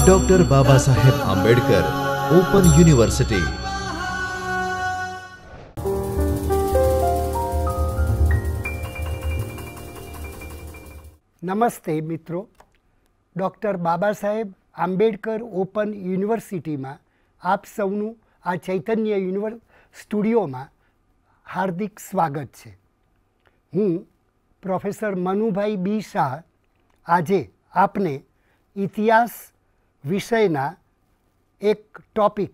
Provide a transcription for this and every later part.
doctor બાબા સાહેબ Ambedkar open university નમસ્તે મિત્રો ડૉક્ટર બાબા સાહેબ આંબેડકર ઓપન યુનિવર્સિટીમાં આપ સૌનું આ ચૈતન્ય યુનિવર્સ સ્ટુડિયોમાં હાર્દિક સ્વાગત છે હું પ્રોફેસર મનુભાઈ બી શાહ આજે આપને ઇતિહાસ વિષયના એક ટોપિક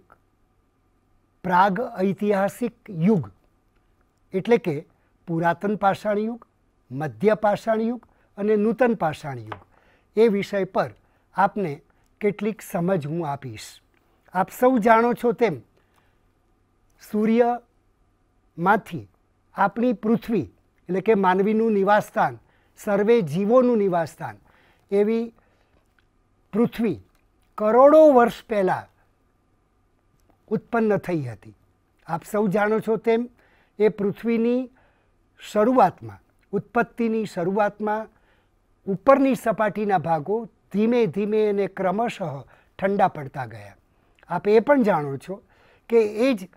પ્રાગ ઐતિહાસિક યુગ એટલે કે પુરાતન પાષાણ યુગ મધ્ય પાષાણ યુગ અને નૂતન પાષાણ યુગ એ વિષય પર આપને કેટલીક સમજ હું આપીશ આપ સૌ જાણો છો તેમ સૂર્યમાંથી આપણી પૃથ્વી એટલે કે માનવીનું નિવાસસ્થાન સર્વે જીવોનું નિવાસસ્થાન એવી પૃથ્વી કરોડો વર્ષ પહેલાં ઉત્પન્ન થઈ હતી આપ સૌ જાણો છો તેમ એ પૃથ્વીની શરૂઆતમાં ઉત્પત્તિની શરૂઆતમાં ઉપરની સપાટીના ભાગો ધીમે ધીમે અને ક્રમશઃ ઠંડા પડતા ગયા આપ એ પણ જાણો છો કે એ જ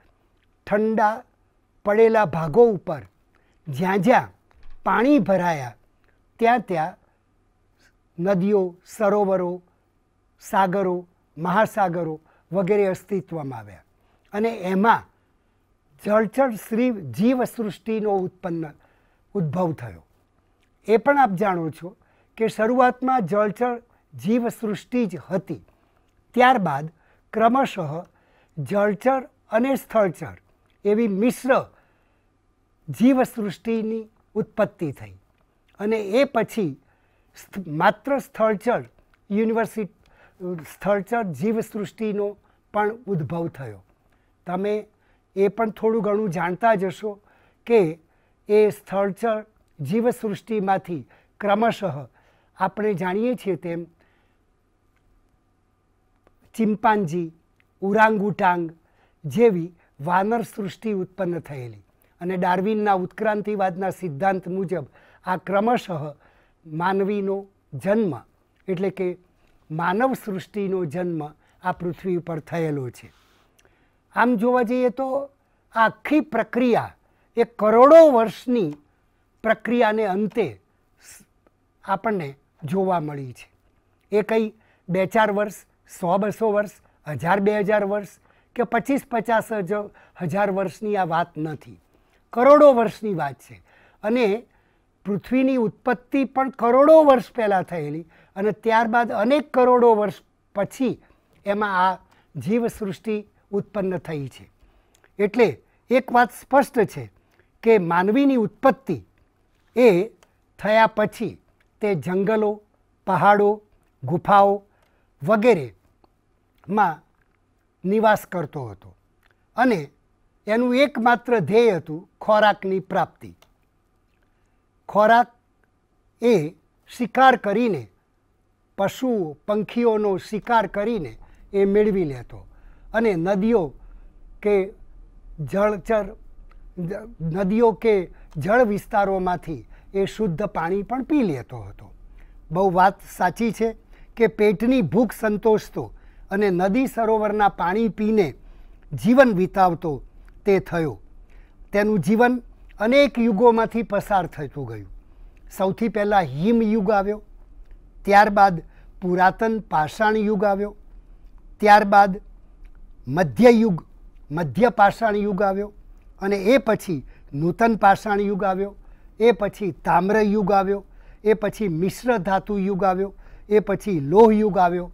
ઠંડા પડેલા ભાગો ઉપર જ્યાં જ્યાં પાણી ભરાયા ત્યાં ત્યાં નદીઓ સરોવરો સાગરો મહાસાગરો વગેરે અસ્તિત્વમાં આવ્યા અને એમાં જળચર શ્રી જીવસૃષ્ટિનો ઉત્પન્ન ઉદ્ભવ થયો એ પણ આપ જાણો છો કે શરૂઆતમાં જળચર જીવસૃષ્ટિ જ હતી ત્યારબાદ ક્રમશઃ જળચર અને સ્થળચર એવી મિશ્ર જીવસૃષ્ટિની ઉત્પત્તિ થઈ અને એ પછી માત્ર સ્થળચર યુનિવર્સિટી સ્થળચર જીવસૃષ્ટિનો પણ ઉદ્ભવ થયો તમે એ પણ થોડું ઘણું જાણતા જશો કે એ સ્થળચર જીવસૃષ્ટિમાંથી ક્રમશઃ આપણે જાણીએ છીએ તેમ ચિમ્પાન્જી ઉરાંગુટાંગ જેવી વાનર સૃષ્ટિ ઉત્પન્ન થયેલી અને ડાર્વિનના ઉત્ક્રાંતિવાદના સિદ્ધાંત મુજબ આ ક્રમશઃ માનવીનો જન્મ એટલે કે માનવ સૃષ્ટિનો જન્મ આ પૃથ્વી ઉપર થયેલો છે આમ જોવા જઈએ તો આખી પ્રક્રિયા એ કરોડો વર્ષની પ્રક્રિયાને અંતે આપણને જોવા મળી છે એ કંઈ બે ચાર વર્ષ સો બસો વર્ષ હજાર બે હજાર વર્ષ કે પચીસ પચાસ હજાર વર્ષની આ વાત નથી કરોડો વર્ષની વાત છે અને પૃથ્વીની ઉત્પત્તિ પણ કરોડો વર્ષ પહેલાં થયેલી અને ત્યારબાદ અનેક કરોડો વર્ષ પછી એમાં આ જીવસૃષ્ટિ ઉત્પન્ન થઈ છે એટલે એક વાત સ્પષ્ટ છે કે માનવીની ઉત્પત્તિ એ થયા પછી તે જંગલો પહાડો ગુફાઓ વગેરેમાં નિવાસ કરતો હતો અને એનું એકમાત્ર ધ્યેય હતું ખોરાકની પ્રાપ્તિ ખોરાક એ શિકાર કરીને પશુ પંખીઓનો શિકાર કરીને એ મેળવી લેતો અને નદીઓ કે જળચર નદીઓ કે જળ વિસ્તારોમાંથી એ શુદ્ધ પાણી પણ પી લેતો હતો બહુ વાત સાચી છે કે પેટની ભૂખ સંતોષતો અને નદી સરોવરના પાણી પીને જીવન વિતાવતો તે થયો તેનું જીવન અનેક યુગોમાંથી પસાર થતું ગયું સૌથી પહેલાં હિમયુગ આવ્યો ત્યારબાદ પુરાતન પાષાણ યુગ આવ્યો ત્યારબાદ મધ્યયુગ મધ્ય પાષાણ યુગ આવ્યો અને એ પછી નૂતન પાષાણ યુગ આવ્યો એ પછી તામ્ર યુગ આવ્યો એ પછી મિશ્ર ધાતુ યુગ આવ્યો એ પછી લોહ યુગ આવ્યો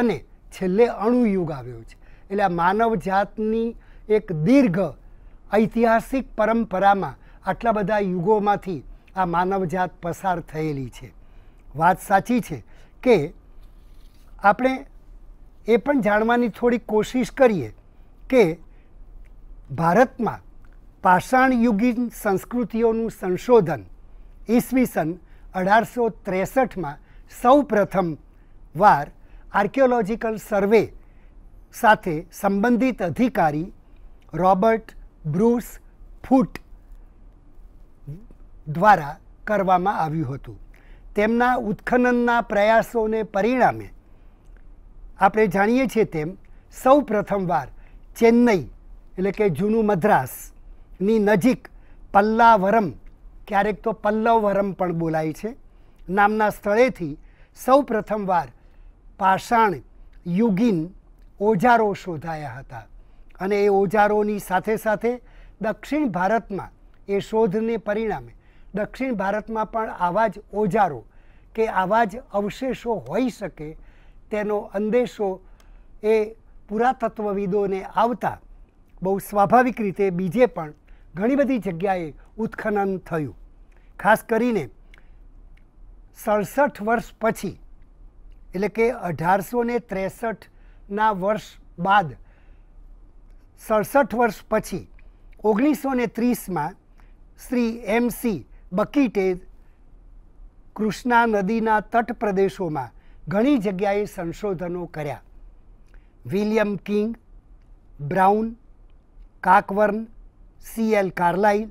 અને છેલ્લે અણુ યુગ આવ્યો છે એટલે આ માનવ જાતની એક દીર્ઘ ઐતિહાસિક પરંપરામાં આટલા બધા યુગોમાંથી આ માનવજાત પસાર થયેલી છે વાત સાચી છે કે આપણે એ પણ જાણવાની થોડી કોશિશ કરીએ કે ભારતમાં પાષાણયુગીન સંસ્કૃતિઓનું સંશોધન ઈસવીસન અઢારસો ત્રેસઠમાં સૌ પ્રથમ વાર આર્કિયોલોજિકલ સર્વે સાથે સંબંધિત અધિકારી રોબર્ટ બ્રુસ ફૂટ દ્વારા કરવામાં આવ્યું હતું તેમના ઉત્ખનનના પ્રયાસોને પરિણામે આપણે જાણીએ છીએ તેમ સૌ પ્રથમવાર ચેન્નઈ એટલે કે જૂનું મદ્રાસની નજીક પલ્લાવરમ ક્યારેક તો પલ્લવવરમ પણ બોલાય છે નામના સ્થળેથી સૌ પ્રથમવાર પાષાણ યુગીન ઓજારો શોધાયા હતા અને એ ઓજારોની સાથે સાથે દક્ષિણ ભારતમાં એ શોધને પરિણામે દક્ષિણ ભારતમાં પણ આવા જ ઓજારો કે આવા જ અવશેષો હોઈ શકે તેનો અંદેશો એ પુરાતત્વવિદોને આવતા બહુ સ્વાભાવિક રીતે બીજે પણ ઘણી બધી જગ્યાએ ઉત્ખનન થયું ખાસ કરીને સડસઠ વર્ષ પછી એટલે કે અઢારસો ને ત્રેસઠના વર્ષ બાદ સડસઠ વર્ષ પછી ઓગણીસો ને ત્રીસમાં શ્રી એમ સી બકીટે કૃષ્ણા નદીના તટ પ્રદેશોમાં ઘણી જગ્યાએ સંશોધનો કર્યા વિલિયમ કિંગ બ્રાઉન કાકવર્ન સીએલ કાર્લાઇલ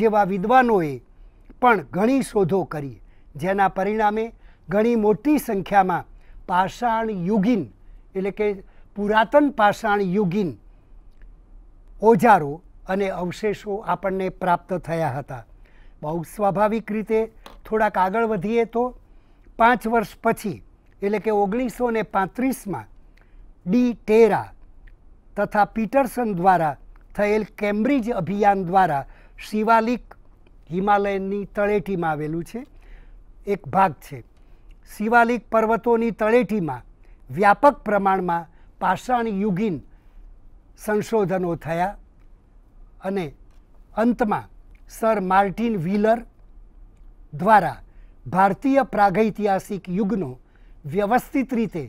જેવા વિદ્વાનોએ પણ ઘણી શોધો કરી જેના પરિણામે ઘણી મોટી સંખ્યામાં પાષાણ યુગીન એટલે કે પુરાતન પાષાણ યુગીન ઓજારો અને અવશેષો આપણને પ્રાપ્ત થયા હતા બહુ સ્વાભાવિક રીતે થોડાક આગળ વધીએ તો પાંચ વર્ષ પછી એટલે કે ઓગણીસો ને પાંત્રીસમાં ડી ટેરા તથા પીટરસન દ્વારા થયેલ કેમ્બ્રિજ અભિયાન દ્વારા શિવાલિક હિમાલયની તળેટીમાં આવેલું છે એક ભાગ છે શિવાલિક પર્વતોની તળેટીમાં વ્યાપક પ્રમાણમાં પાષાણ યુગીન સંશોધનો થયા અને અંતમાં સર માર્ટિન વ્હીલર દ્વારા ભારતીય પ્રાગૈતિહાસિક યુગનો વ્યવસ્થિત રીતે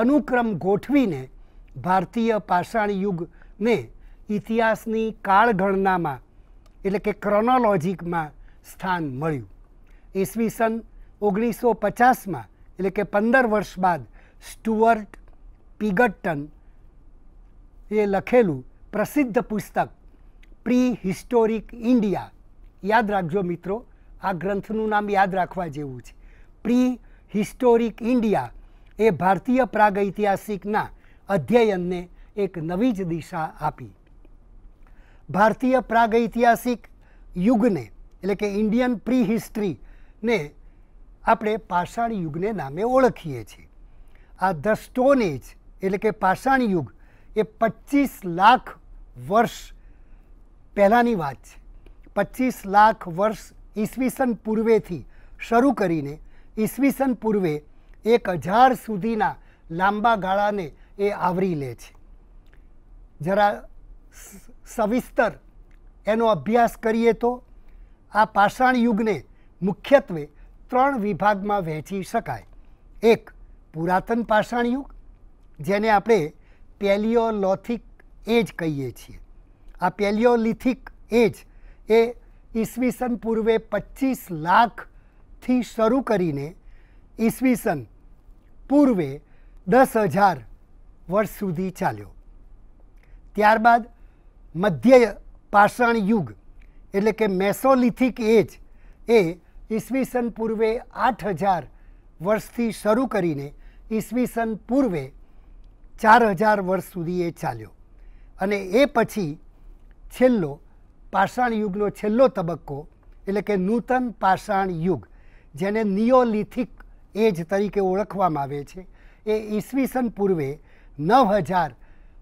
અનુક્રમ ગોઠવીને ભારતીય પાષાણ યુગને ઇતિહાસની કાળગણનામાં એટલે કે ક્રોનોલોજીકમાં સ્થાન મળ્યું ઈસવીસન ઓગણીસો પચાસમાં એટલે કે પંદર વર્ષ બાદ સ્ટુઅર્ટ પિગટ્ટન એ લખેલું પ્રસિદ્ધ પુસ્તક પ્રી હિસ્ટોરિક ઇન્ડિયા યાદ રાખજો મિત્રો આ ગ્રંથનું નામ યાદ રાખવા જેવું છે પ્રી હિસ્ટોરિક ઇન્ડિયા એ ભારતીય પ્રાગૈતિહાસિકના અધ્યયનને એક નવી જ દિશા આપી ભારતીય પ્રાગૈતિહાસિક યુગને એટલે કે ઇન્ડિયન પ્રી હિસ્ટ્રીને આપણે પાષાણ યુગને નામે ઓળખીએ છીએ આ ધ સ્ટોન એજ એટલે કે પાષાણ યુગ એ પચીસ લાખ વર્ષ પહેલાંની વાત છે પચીસ લાખ વર્ષ ઈસવીસન પૂર્વેથી શરૂ કરીને ઈસવીસન પૂર્વે એક હજાર સુધીના લાંબા ગાળાને એ આવરી લે છે જરા સવિસ્તર એનો અભ્યાસ કરીએ તો આ પાષાણ યુગને મુખ્યત્વે ત્રણ વિભાગમાં વહેંચી શકાય એક પુરાતન પાષાણ યુગ જેને આપણે પેલિયોલોથિક એજ કહીએ છીએ આ પેલિયોલિથિક એજ એ ઈસવીસન પૂર્વે પચીસ લાખથી શરૂ કરીને ઈસવીસન પૂર્વે દસ હજાર વર્ષ સુધી ચાલ્યો ત્યારબાદ મધ્ય પાષાણ યુગ એટલે કે મેસોલિથિક એજ એ ઈસવીસન પૂર્વે આઠ હજાર વર્ષથી શરૂ કરીને ઈસવીસન પૂર્વે ચાર હજાર વર્ષ સુધી એ ચાલ્યો અને એ પછી છેલ્લો પાષાણ યુગનો છેલ્લો તબક્કો એટલે કે નૂતન પાષાણ યુગ જેને નિયોલિથિક એજ તરીકે ઓળખવામાં આવે છે એ ઈસવીસન પૂર્વે નવ હજાર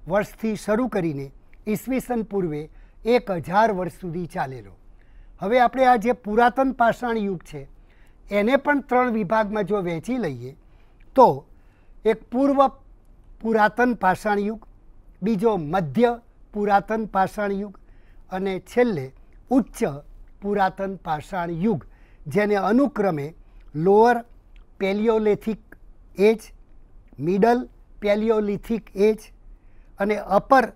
વર્ષથી શરૂ કરીને ઈસવીસન પૂર્વે એક હજાર વર્ષ સુધી ચાલેલો હવે આપણે આ જે પુરાતન પાષાણ યુગ છે એને પણ ત્રણ વિભાગમાં જો વહેંચી લઈએ તો એક પૂર્વ પુરાતન પાષાણ યુગ બીજો મધ્ય પુરાતન પાષાણ યુગ અને છેલ્લે ઉચ્ચ પુરાતન પાષાણ યુગ જેને અનુક્રમે લોઅર પેલિયોલેથિક એજ મિડલ પેલિયોલિથિક એજ અને અપર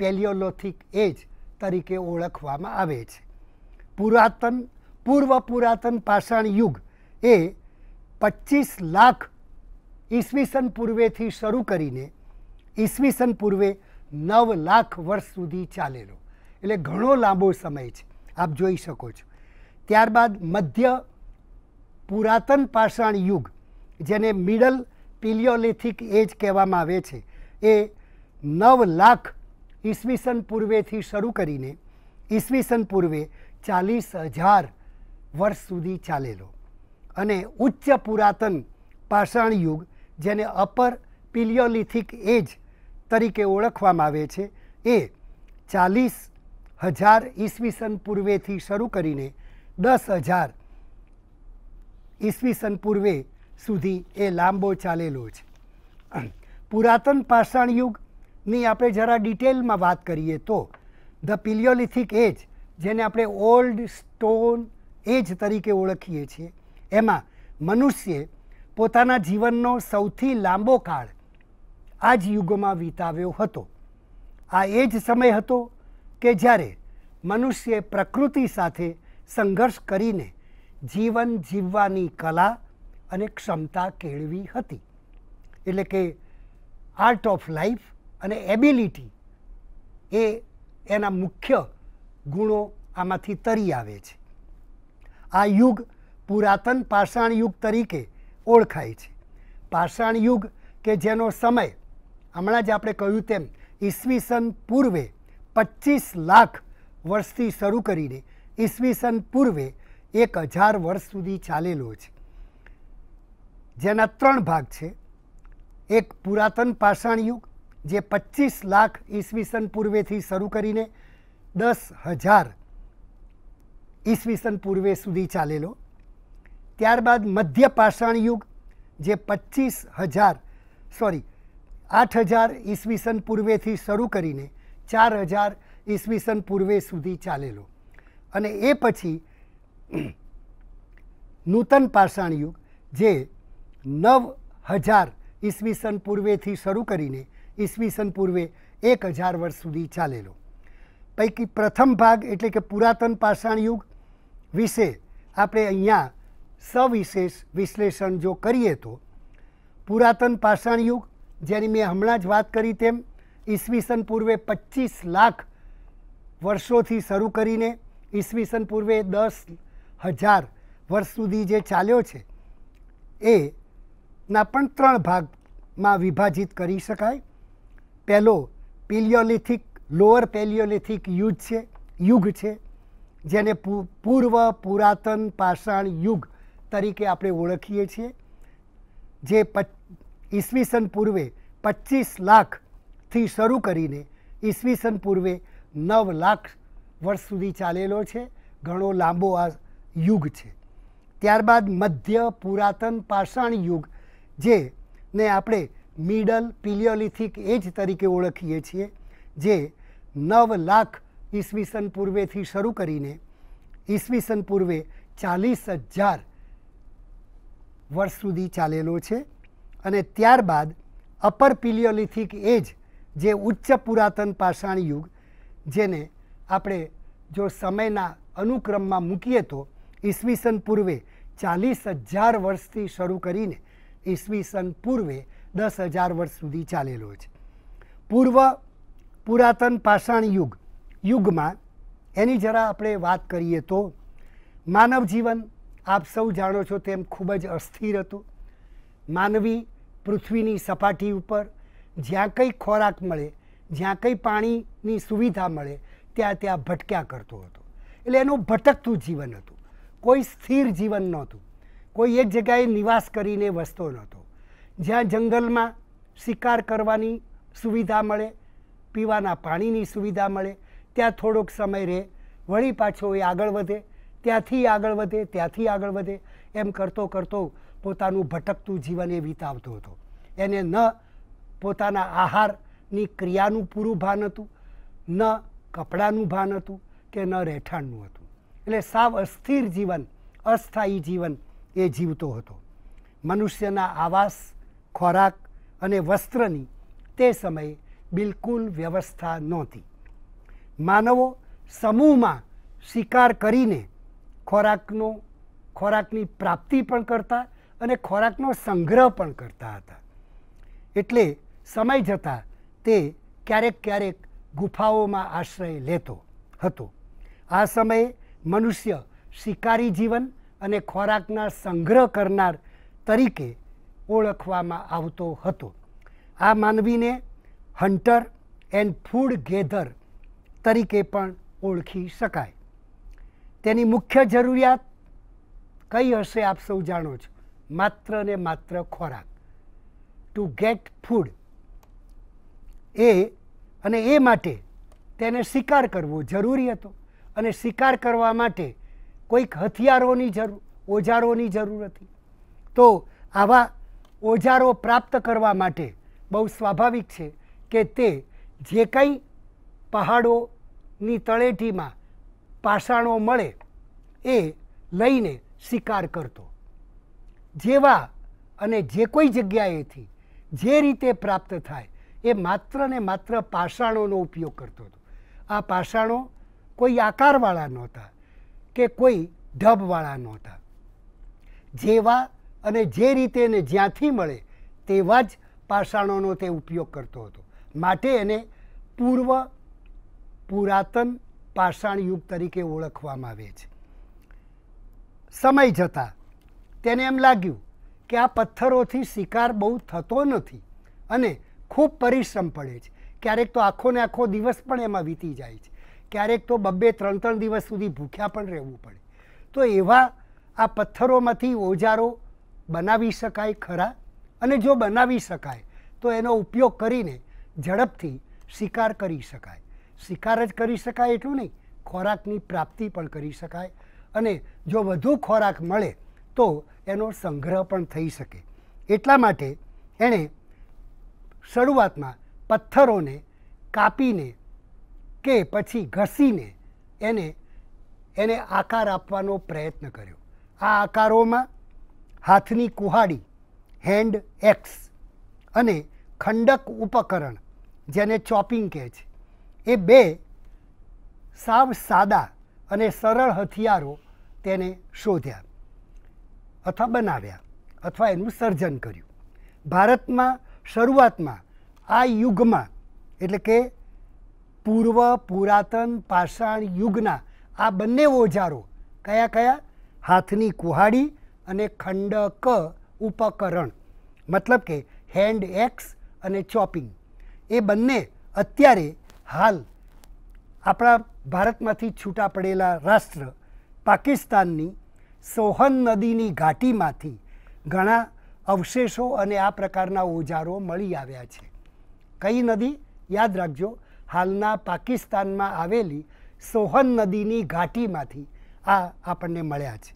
પેલિયોલોથિક એજ તરીકે ઓળખવામાં આવે છે પુરાતન પૂર્વ પુરાતન પાષાણ યુગ એ પચીસ લાખ ઈસવીસન પૂર્વેથી શરૂ કરીને ઈસવીસન પૂર્વે નવ લાખ વર્ષ સુધી ચાલેલો એટલે ઘણો લાંબો સમય છે આપ જોઈ શકો છો ત્યારબાદ મધ્ય પુરાતન પાષાણ યુગ જેને મિડલ પિલિયોલિથિક એજ કહેવામાં આવે છે એ નવ લાખ ઈસવીસન પૂર્વેથી શરૂ કરીને ઈસવીસન પૂર્વે ચાલીસ હજાર વર્ષ સુધી ચાલેલો અને ઉચ્ચ પુરાતન પાષાણ યુગ જેને અપર પિલિયોલિથિક એજ તરીકે ઓળખવામાં આવે છે એ ચાલીસ હજાર ઈસવીસન પૂર્વેથી શરૂ કરીને દસ હજાર ઈસવીસન પૂર્વે સુધી એ લાંબો ચાલેલો છે પુરાતન પાષાણ યુગની આપણે જરા ડિટેલમાં વાત કરીએ તો ધ પિલિયોલિથિક એજ જેને આપણે ઓલ્ડ સ્ટોન એજ તરીકે ઓળખીએ છીએ એમાં મનુષ્યે પોતાના જીવનનો સૌથી લાંબો કાળ આ જ યુગોમાં વિતાવ્યો હતો આ એ જ સમય હતો કે જ્યારે મનુષ્યે પ્રકૃતિ સાથે સંઘર્ષ કરીને જીવન જીવવાની કલા અને ક્ષમતા કેળવી હતી એટલે કે આર્ટ ઓફ લાઈફ અને એબિલિટી એ એના મુખ્ય ગુણો આમાંથી તરી આવે છે આ યુગ પુરાતન પાષાણ યુગ તરીકે ઓળખાય છે પાષાણ યુગ કે જેનો સમય હમણાં જ આપણે કહ્યું તેમ ઈસવીસન પૂર્વે પચીસ લાખ વર્ષથી શરૂ કરીને ઈસવીસન પૂર્વે એક હજાર વર્ષ સુધી ચાલેલો છે જેના ત્રણ ભાગ છે એક પુરાતન પાષાણ યુગ જે પચીસ લાખ ઈસવીસન પૂર્વેથી શરૂ કરીને દસ હજાર ઈસવીસન પૂર્વે સુધી ચાલેલો ત્યારબાદ મધ્ય પાષાણ યુગ જે પચીસ હજાર સોરી આઠ હજાર ઈસવીસન પૂર્વેથી શરૂ કરીને ચાર હજાર ઈસવીસન પૂર્વે સુધી ચાલેલો અને એ પછી નૂતન પાષાણ યુગ જે નવ હજાર ઈસવીસન પૂર્વેથી શરૂ કરીને ઈસવીસન પૂર્વે એક હજાર વર્ષ સુધી ચાલેલો પૈકી પ્રથમ ભાગ એટલે કે પુરાતન પાષાણ યુગ વિશે આપણે અહીંયા સવિશેષ વિશ્લેષણ જો કરીએ તો પુરાતન પાષાણ યુગ જેની મેં હમણાં જ વાત કરી તેમ ઈસવીસન પૂર્વે પચીસ લાખ વર્ષોથી શરૂ કરીને ઈસવીસન પૂર્વે દસ હજાર વર્ષ સુધી જે ચાલ્યો છે એ ના પણ ત્રણ ભાગમાં વિભાજિત કરી શકાય પહેલો પેલિયોલિથિક લોઅર પેલિયોલિથિક યુગ છે યુગ છે જેને પૂર્વ પુરાતન પાષાણ યુગ તરીકે આપણે ઓળખીએ છીએ જે ઈસવીસન પૂર્વે પચીસ લાખ થી શરૂ કરીને ઈસવીસન પૂર્વે નવ લાખ વર્ષ સુધી ચાલેલો છે ઘણો લાંબો આ યુગ છે ત્યારબાદ મધ્ય પુરાતન પાષાણ યુગ જે ને આપણે મિડલ પિલિયોલિથિક એજ તરીકે ઓળખીએ છીએ જે નવ લાખ ઈસવીસન પૂર્વેથી શરૂ કરીને ઈસવીસન પૂર્વે ચાલીસ હજાર વર્ષ સુધી ચાલેલો છે અને ત્યારબાદ અપર પિલિયોલિથિક એજ જે ઉચ્ચ પુરાતન પાષાણ યુગ જેને આપણે જો સમયના અનુક્રમમાં મૂકીએ તો ઈસવીસન પૂર્વે ચાલીસ હજાર વર્ષથી શરૂ કરીને ઈસવીસન પૂર્વે દસ હજાર વર્ષ સુધી ચાલેલો છે પૂર્વ પુરાતન પાષાણ યુગ યુગમાં એની જરા આપણે વાત કરીએ તો માનવ જીવન આપ સૌ જાણો છો તેમ ખૂબ જ અસ્થિર હતું માનવી પૃથ્વીની સપાટી ઉપર જ્યાં કંઈ ખોરાક મળે જ્યાં કંઈ પાણીની સુવિધા મળે ત્યાં ત્યાં ભટક્યા કરતો હતો એટલે એનું ભટકતું જીવન હતું કોઈ સ્થિર જીવન નહોતું કોઈ એક જગ્યાએ નિવાસ કરીને વસતો નહોતો જ્યાં જંગલમાં શિકાર કરવાની સુવિધા મળે પીવાના પાણીની સુવિધા મળે ત્યાં થોડોક સમય રહે વળી પાછો એ આગળ વધે ત્યાંથી આગળ વધે ત્યાંથી આગળ વધે એમ કરતો કરતો પોતાનું ભટકતું જીવન એ વિતાવતો હતો એને ન પોતાના આહારની ક્રિયાનું પૂરું ભાન હતું ન કપડાનું ભાન હતું કે ન રહેઠાણનું હતું એટલે સાવ અસ્થિર જીવન અસ્થાયી જીવન એ જીવતો હતો મનુષ્યના આવાસ ખોરાક અને વસ્ત્રની તે સમયે બિલકુલ વ્યવસ્થા નહોતી માનવો સમૂહમાં શિકાર કરીને ખોરાકનો ખોરાકની પ્રાપ્તિ પણ કરતા અને ખોરાકનો સંગ્રહ પણ કરતા હતા એટલે સમય જતાં તે ક્યારેક ક્યારેક ગુફાઓમાં આશ્રય લેતો હતો આ સમયે મનુષ્ય શિકારી જીવન અને ખોરાકના સંગ્રહ કરનાર તરીકે ઓળખવામાં આવતો હતો આ માનવીને હન્ટર એન્ડ ફૂડ ગેધર તરીકે પણ ઓળખી શકાય તેની મુખ્ય જરૂરિયાત કઈ હશે આપ સૌ જાણો છો માત્ર ને માત્ર ખોરાક ટુ ગેટ ફૂડ એ અને એ માટે તેને સ્વીકાર કરવો જરૂરી હતો અને સ્વીકાર કરવા માટે કોઈક હથિયારોની જરૂર ઓજારોની જરૂર હતી તો આવા ઓજારો પ્રાપ્ત કરવા માટે બહુ સ્વાભાવિક છે કે તે જે કંઈ પહાડોની તળેટીમાં પાષાણો મળે એ લઈને શિકાર કરતો જેવા અને જે કોઈ જગ્યાએથી જે રીતે પ્રાપ્ત થાય એ માત્ર ને માત્ર પાષાણોનો ઉપયોગ કરતો હતો આ પાષાણો કોઈ આકારવાળા નહોતા કે કોઈ ઢબવાળા નહોતા જેવા અને જે રીતે એને જ્યાંથી મળે તેવા જ પાષાણોનો તે ઉપયોગ કરતો હતો માટે એને પૂર્વ પુરાતન પાષાણ યુગ તરીકે ઓળખવામાં આવે છે સમય જતાં તેને એમ લાગ્યું કે આ પથ્થરોથી શિકાર બહુ થતો નથી અને ખૂબ પરિશ્રમ પડે છે ક્યારેક તો આખોને આખો દિવસ પણ એમાં વીતી જાય છે ક્યારેક તો બબ્બે ત્રણ ત્રણ દિવસ સુધી ભૂખ્યા પણ રહેવું પડે તો એવા આ પથ્થરોમાંથી ઓજારો બનાવી શકાય ખરા અને જો બનાવી શકાય તો એનો ઉપયોગ કરીને ઝડપથી શિકાર કરી શકાય શિકાર જ કરી શકાય એટલું નહીં ખોરાકની પ્રાપ્તિ પણ કરી શકાય અને જો વધુ ખોરાક મળે તો એનો સંગ્રહ પણ થઈ શકે એટલા માટે એણે શરૂઆતમાં પથ્થરોને કાપીને કે પછી ઘસીને એને એને આકાર આપવાનો પ્રયત્ન કર્યો આ આકારોમાં હાથની કુહાડી હેન્ડ એક્સ અને ખંડક ઉપકરણ જેને ચોપિંગ કહે છે એ બે સાવ સાદા અને સરળ હથિયારો તેને શોધ્યા અથવા બનાવ્યા અથવા એનું સર્જન કર્યું ભારતમાં શરૂઆતમાં આ યુગમાં એટલે કે પૂર્વ પુરાતન પાષાણ યુગના આ બંને ઓજારો કયા કયા હાથની કુહાડી અને ખંડક ઉપકરણ મતલબ કે હેન્ડ એક્સ અને ચોપિંગ એ બંને અત્યારે હાલ આપણા ભારતમાંથી છૂટા પડેલા રાષ્ટ્ર પાકિસ્તાનની સોહન નદીની ઘાટીમાંથી ઘણા અવશેષો અને આ પ્રકારના ઓજારો મળી આવ્યા છે કઈ નદી યાદ રાખજો હાલના પાકિસ્તાનમાં આવેલી સોહન નદીની ઘાટીમાંથી આ આપણને મળ્યા છે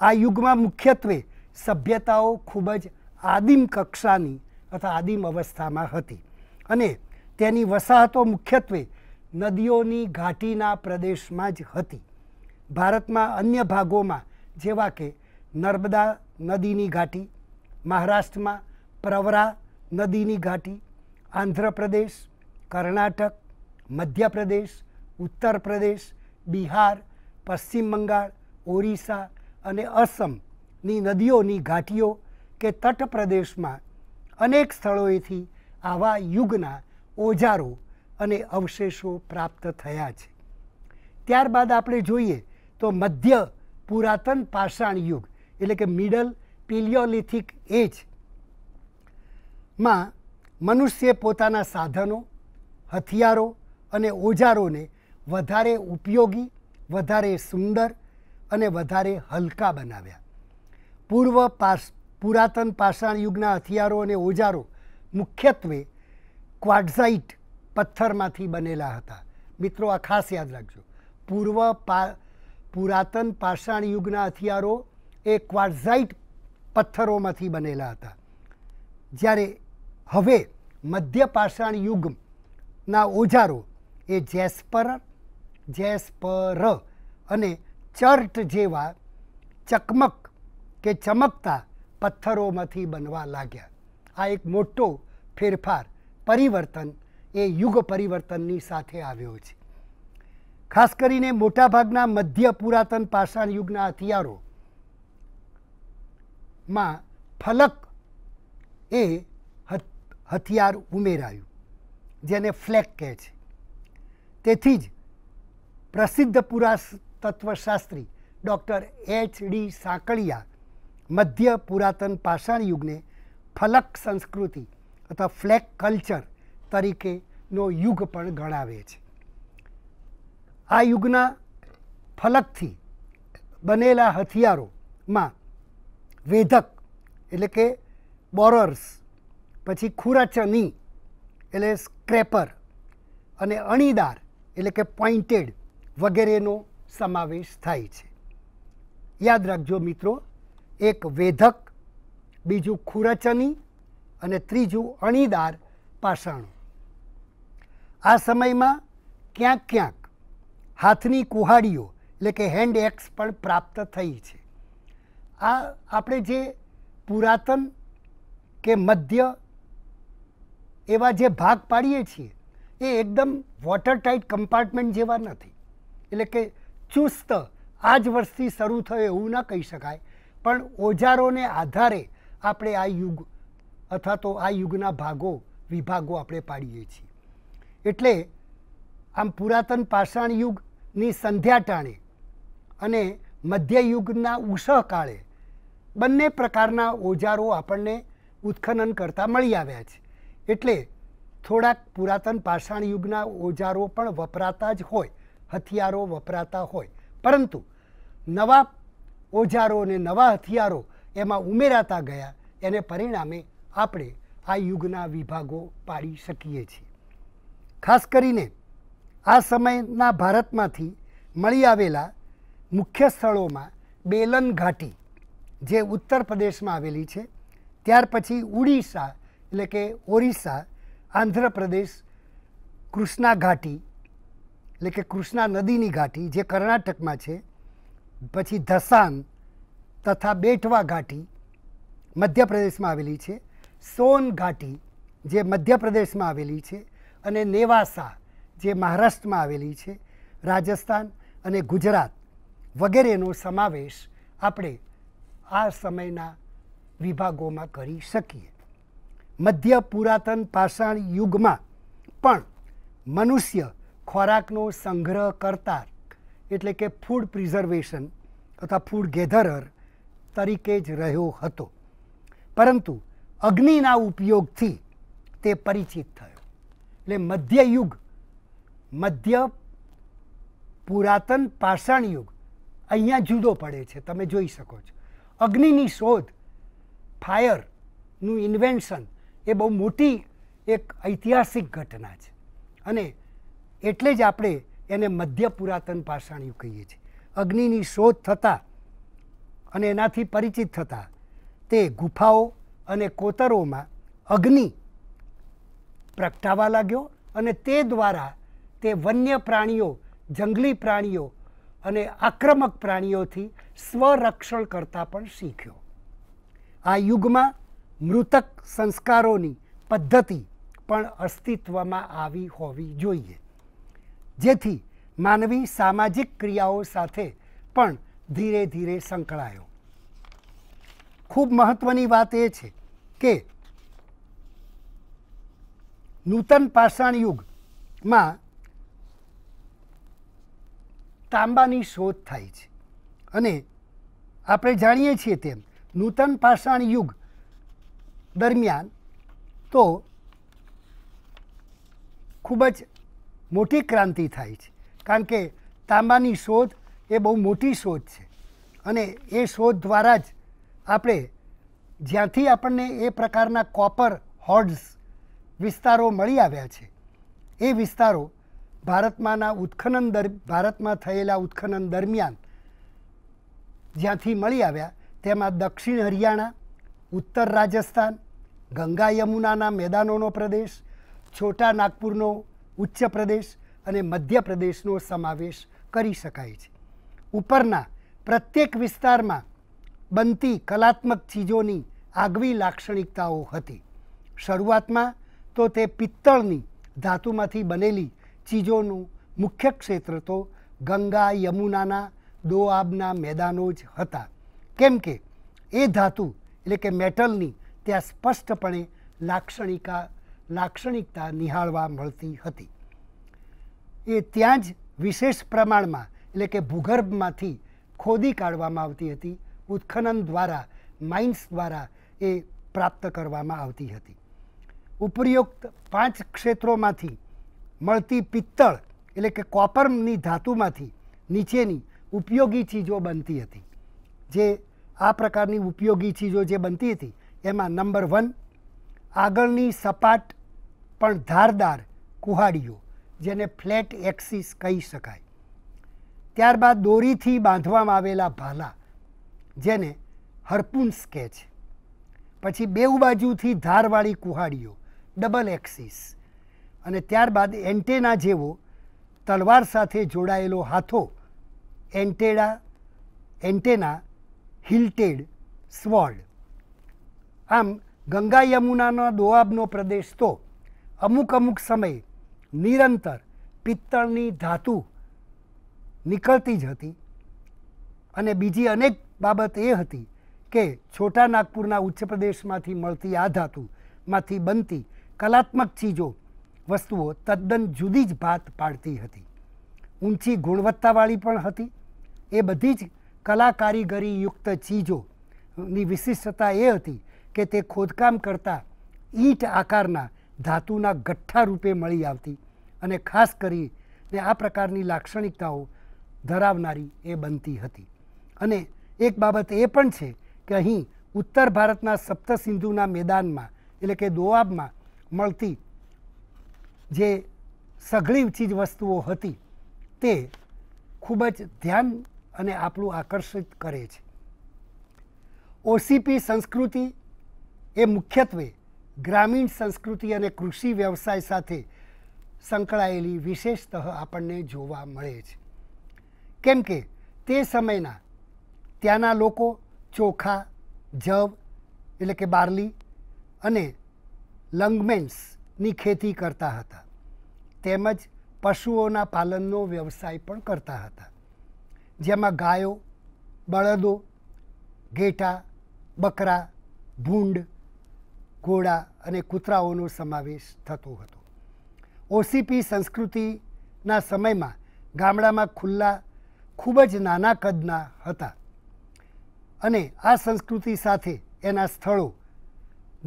આ યુગમાં મુખ્યત્વે સભ્યતાઓ ખૂબ જ આદિમ કક્ષાની અથવા આદિમ અવસ્થામાં હતી અને તેની વસાહતો મુખ્યત્વે નદીઓની ઘાટીના પ્રદેશમાં જ હતી ભારતમાં અન્ય ભાગોમાં જેવા કે નર્મદા નદીની ઘાટી મહારાષ્ટ્રમાં પ્રવરા નદીની ઘાટી આંધ્રપ્રદેશ કર્ણાટક મધ્યપ્રદેશ ઉત્તર પ્રદેશ બિહાર પશ્ચિમ બંગાળ ઓરિસ્સા અને અસમની નદીઓની ઘાટીઓ કે તટ પ્રદેશમાં અનેક સ્થળોએથી આવા યુગના ઓજારો અને અવશેષો પ્રાપ્ત થયા છે ત્યારબાદ આપણે જોઈએ તો મધ્ય પુરાતન પાષાણ યુગ એટલે કે મિડલ પિલિયોલિથિક એજમાં મનુષ્ય પોતાના સાધનો હથિયારો અને ઓજારોને વધારે ઉપયોગી વધારે સુંદર અને વધારે હલકા બનાવ્યા પૂર્વ પાસ પુરાતન પાષાણ યુગના હથિયારો અને ઓજારો મુખ્યત્વે ક્વાડઝાઇટ પથ્થરમાંથી બનેલા હતા મિત્રો આ ખાસ યાદ રાખજો પૂર્વ પા પુરાતન પાષાણ યુગના હથિયારો એ ક્વાડઝાઇટ પથ્થરોમાંથી બનેલા હતા જ્યારે હવે મધ્ય પાષાણ યુગના ઓજારો એ જેસ્પર જેસ્પર અને ચર્ટ જેવા ચકમક કે ચમકતા પથ્થરોમાંથી બનવા લાગ્યા આ એક મોટો ફેરફાર પરિવર્તન એ યુગ પરિવર્તનની સાથે આવ્યો છે ખાસ કરીને મોટાભાગના મધ્ય પુરાતન પાષાણ યુગના હથિયારો માં ફલક એ હથિયાર ઉમેરાયું જેને ફ્લેક કહે છે તેથી જ પ્રસિદ્ધ પુરાતત્વશાસ્ત્રી ડૉક્ટર એચ ડી સાંકળિયા મધ્ય પુરાતન પાષાણ યુગને ફલક સંસ્કૃતિ અથવા ફ્લેક કલ્ચર તરીકેનો યુગ પણ ગણાવે છે આ યુગના ફલકથી બનેલા હથિયારોમાં વેધક એટલે કે બોરર્સ પછી ખુરાચની એટલે સ્ક્રેપર અને અણીદાર એટલે કે પોઇન્ટેડ વગેરેનો સમાવેશ થાય છે યાદ રાખજો મિત્રો એક વેધક બીજું ખુરાચની અને ત્રીજું અણીદાર પાષાણું આ સમયમાં ક્યાંક ક્યાંક હાથની કુહાડીઓ એટલે કે હેન્ડ એક્સ પણ પ્રાપ્ત થઈ છે આ આપણે જે પુરાતન કે મધ્ય એવા જે ભાગ પાડીએ છીએ એ એકદમ વોટર ટાઈટ કમ્પાર્ટમેન્ટ જેવા નથી એટલે કે ચુસ્ત આ જ વર્ષથી શરૂ થયો એવું ના કહી શકાય પણ ઓજારોને આધારે આપણે આ યુગ અથવા તો આ યુગના ભાગો વિભાગો આપણે પાડીએ છીએ એટલે આમ પુરાતન પાષાણ યુગની સંધ્યા ટાણે અને મધ્યયુગના ઉષહકાળે બંને પ્રકારના ઓજારો આપણને ઉત્ખનન કરતાં મળી આવ્યા છે એટલે થોડાક પુરાતન પાષાણ યુગના ઓજારો પણ વપરાતા જ હોય હથિયારો વપરાતા હોય પરંતુ નવા ઓજારો અને નવા હથિયારો એમાં ઉમેરાતા ગયા એને પરિણામે આપણે આ યુગના વિભાગો પાડી શકીએ છીએ ખાસ કરીને આ સમયના ભારતમાંથી મળી આવેલા મુખ્ય સ્થળોમાં બેલન ઘાટી જે ઉત્તર પ્રદેશમાં આવેલી છે ત્યાર પછી ઉડીસા એટલે કે ઓરિસ્સા આંધ્રપ્રદેશ કૃષ્ણા ઘાટી એટલે કે કૃષ્ણા નદીની ઘાટી જે કર્ણાટકમાં છે પછી ધસાન તથા બેઠવા ઘાટી મધ્યપ્રદેશમાં આવેલી છે સોન ઘાટી જે મધ્યપ્રદેશમાં આવેલી છે અને નેવાસા જે મહારાષ્ટ્રમાં આવેલી છે રાજસ્થાન અને ગુજરાત વગેરેનો સમાવેશ આપણે આ સમયના વિભાગોમાં કરી શકીએ મધ્ય પુરાતન પાષાણ યુગમાં પણ મનુષ્ય ખોરાકનો સંગ્રહ કરતા એટલે કે ફૂડ પ્રિઝર્વેશન તથા ફૂડ ગેધરર તરીકે જ રહ્યો હતો પરંતુ અગ્નિના ઉપયોગથી તે પરિચિત થયો એટલે મધ્યયુગ મધ્ય પુરાતન પાષાણ યુગ અહીંયા જુદો પડે છે તમે જોઈ શકો છો અગ્નિની શોધ ફાયરનું ઇન્વેન્શન એ બહુ મોટી એક ઐતિહાસિક ઘટના છે અને એટલે જ આપણે એને મધ્ય પુરાતન પાષાણિયું કહીએ છીએ અગ્નિની શોધ થતાં અને એનાથી પરિચિત થતાં તે ગુફાઓ અને કોતરોમાં અગ્નિ પ્રગટાવા લાગ્યો અને તે દ્વારા તે વન્ય પ્રાણીઓ જંગલી પ્રાણીઓ અને આક્રમક પ્રાણીઓથી સ્વરક્ષણ કરતાં પણ શીખ્યો આ યુગમાં મૃતક સંસ્કારોની પદ્ધતિ પણ અસ્તિત્વમાં આવી હોવી જોઈએ જેથી માનવી સામાજિક ક્રિયાઓ સાથે પણ ધીરે ધીરે સંકળાયો ખૂબ મહત્ત્વની વાત એ છે કે નૂતન પાષાણ યુગમાં તાંબાની શોધ થાય છે અને આપણે જાણીએ છીએ તેમ નૂતન પાષાણ યુગ દરમિયાન તો ખૂબ જ મોટી ક્રાંતિ થાય છે કારણ કે તાંબાની શોધ એ બહુ મોટી શોધ છે અને એ શોધ દ્વારા જ આપણે જ્યાંથી આપણને એ પ્રકારના કોપર હોર્ડ્સ વિસ્તારો મળી આવ્યા છે એ વિસ્તારો ભારતમાંના ઉત્ખનન દર ભારતમાં થયેલા ઉત્ખનન દરમિયાન જ્યાંથી મળી આવ્યા તેમાં દક્ષિણ હરિયાણા ઉત્તર રાજસ્થાન ગંગા યમુનાના મેદાનોનો પ્રદેશ છોટા નાગપુરનો ઉચ્ચ પ્રદેશ અને મધ્યપ્રદેશનો સમાવેશ કરી શકાય છે ઉપરના પ્રત્યેક વિસ્તારમાં બનતી કલાત્મક ચીજોની આગવી લાક્ષણિકતાઓ હતી શરૂઆતમાં તો તે પિત્તળની ધાતુમાંથી બનેલી ચીજોનું મુખ્ય ક્ષેત્ર તો ગંગા યમુનાના દોઆબના મેદાનો જ હતા કેમ કે એ ધાતુ એટલે કે મેટલની ત્યાં સ્પષ્ટપણે લાક્ષણિકા લાક્ષણિકતા નિહાળવા મળતી હતી એ ત્યાં જ વિશેષ પ્રમાણમાં એટલે કે ભૂગર્ભમાંથી ખોદી કાઢવામાં આવતી હતી ઉત્ખનન દ્વારા માઇન્સ દ્વારા એ પ્રાપ્ત કરવામાં આવતી હતી ઉપરિયુક્ત પાંચ ક્ષેત્રોમાંથી મળતી પિત્તળ એટલે કે કોપરની ધાતુમાંથી નીચેની ઉપયોગી ચીજો બનતી હતી જે આ પ્રકારની ઉપયોગી ચીજો જે બનતી હતી એમાં નંબર વન આગળની સપાટ પણ ધારદાર કુહાડીઓ જેને ફ્લેટ એક્સિસ કહી શકાય ત્યારબાદ દોરીથી બાંધવામાં આવેલા ભાલા જેને હરપૂન સ્કેચ પછી બેઉ બાજુથી ધારવાળી કુહાડીઓ ડબલ એક્સિસ અને ત્યારબાદ એન્ટેના જેવો તલવાર સાથે જોડાયેલો હાથો એન્ટેડા એન્ટેના હિલ્ટેડ સ્વોર્ડ આમ ગંગા યમુનાના દોઆબનો પ્રદેશ તો અમુક અમુક સમયે નિરંતર પિત્તળની ધાતુ નીકળતી જ હતી અને બીજી અનેક બાબત એ હતી કે છોટા નાગપુરના ઉચ્ચ પ્રદેશમાંથી મળતી આ ધાતુમાંથી બનતી કલાત્મક ચીજો વસ્તુઓ તદ્દન જુદી જ ભાત પાડતી હતી ઊંચી ગુણવત્તાવાળી પણ હતી એ બધી જ કલા કારીગરીયુક્ત ચીજોની વિશિષ્ટતા એ હતી કે તે ખોદકામ કરતાં ઈંટ આકારના ધાતુના ગઠ્ઠા રૂપે મળી આવતી અને ખાસ કરીને આ પ્રકારની લાક્ષણિકતાઓ ધરાવનારી એ બનતી હતી અને એક બાબત એ પણ છે કે અહીં ઉત્તર ભારતના સપ્તસિંધુના મેદાનમાં એટલે કે દોઆબમાં મળતી જે સઘળી ચીજ વસ્તુઓ હતી તે ખૂબ જ ધ્યાન અને આપણું આકર્ષિત કરે છે ઓસીપી સંસ્કૃતિ એ મુખ્યત્વે ગ્રામીણ સંસ્કૃતિ અને કૃષિ વ્યવસાય સાથે સંકળાયેલી વિશેષતઃ આપણને જોવા મળે છે કેમ કે તે સમયના ત્યાંના લોકો ચોખા જવ એટલે કે બાર્લી અને લંગમેન્સ ની ખેતી કરતા હતા તેમજ પશુઓના પાલનનો વ્યવસાય પણ કરતા હતા જેમાં ગાયો બળદો ઘેટા બકરા ભૂંડ ઘોડા અને કૂતરાઓનો સમાવેશ થતો હતો ઓસીપી સંસ્કૃતિના સમયમાં ગામડામાં ખુલ્લા ખૂબ જ નાના કદના હતા અને આ સંસ્કૃતિ સાથે એના સ્થળો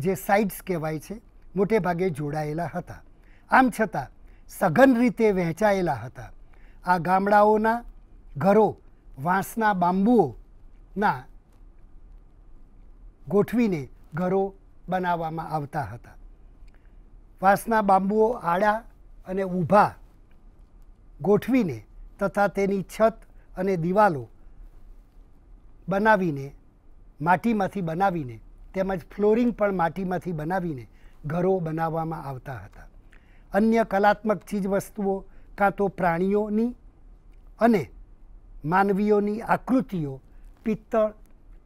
જે સાઇટ્સ કહેવાય છે મોટે ભાગે જોડાયેલા હતા આમ છતાં સઘન રીતે વહેંચાયેલા હતા આ ગામડાઓના ઘરો વાંસના બાંબુઓના ગોઠવીને ઘરો બનાવવામાં આવતા હતા વાંસના બાંબુઓ આડા અને ઊભા ગોઠવીને તથા તેની છત અને દિવાલો બનાવીને માટીમાંથી બનાવીને તેમજ ફ્લોરિંગ પણ માટીમાંથી બનાવીને ઘરો બનાવવામાં આવતા હતા અન્ય કલાત્મક ચીજવસ્તુઓ કાં તો પ્રાણીઓની અને માનવીઓની આકૃતિઓ પિત્તળ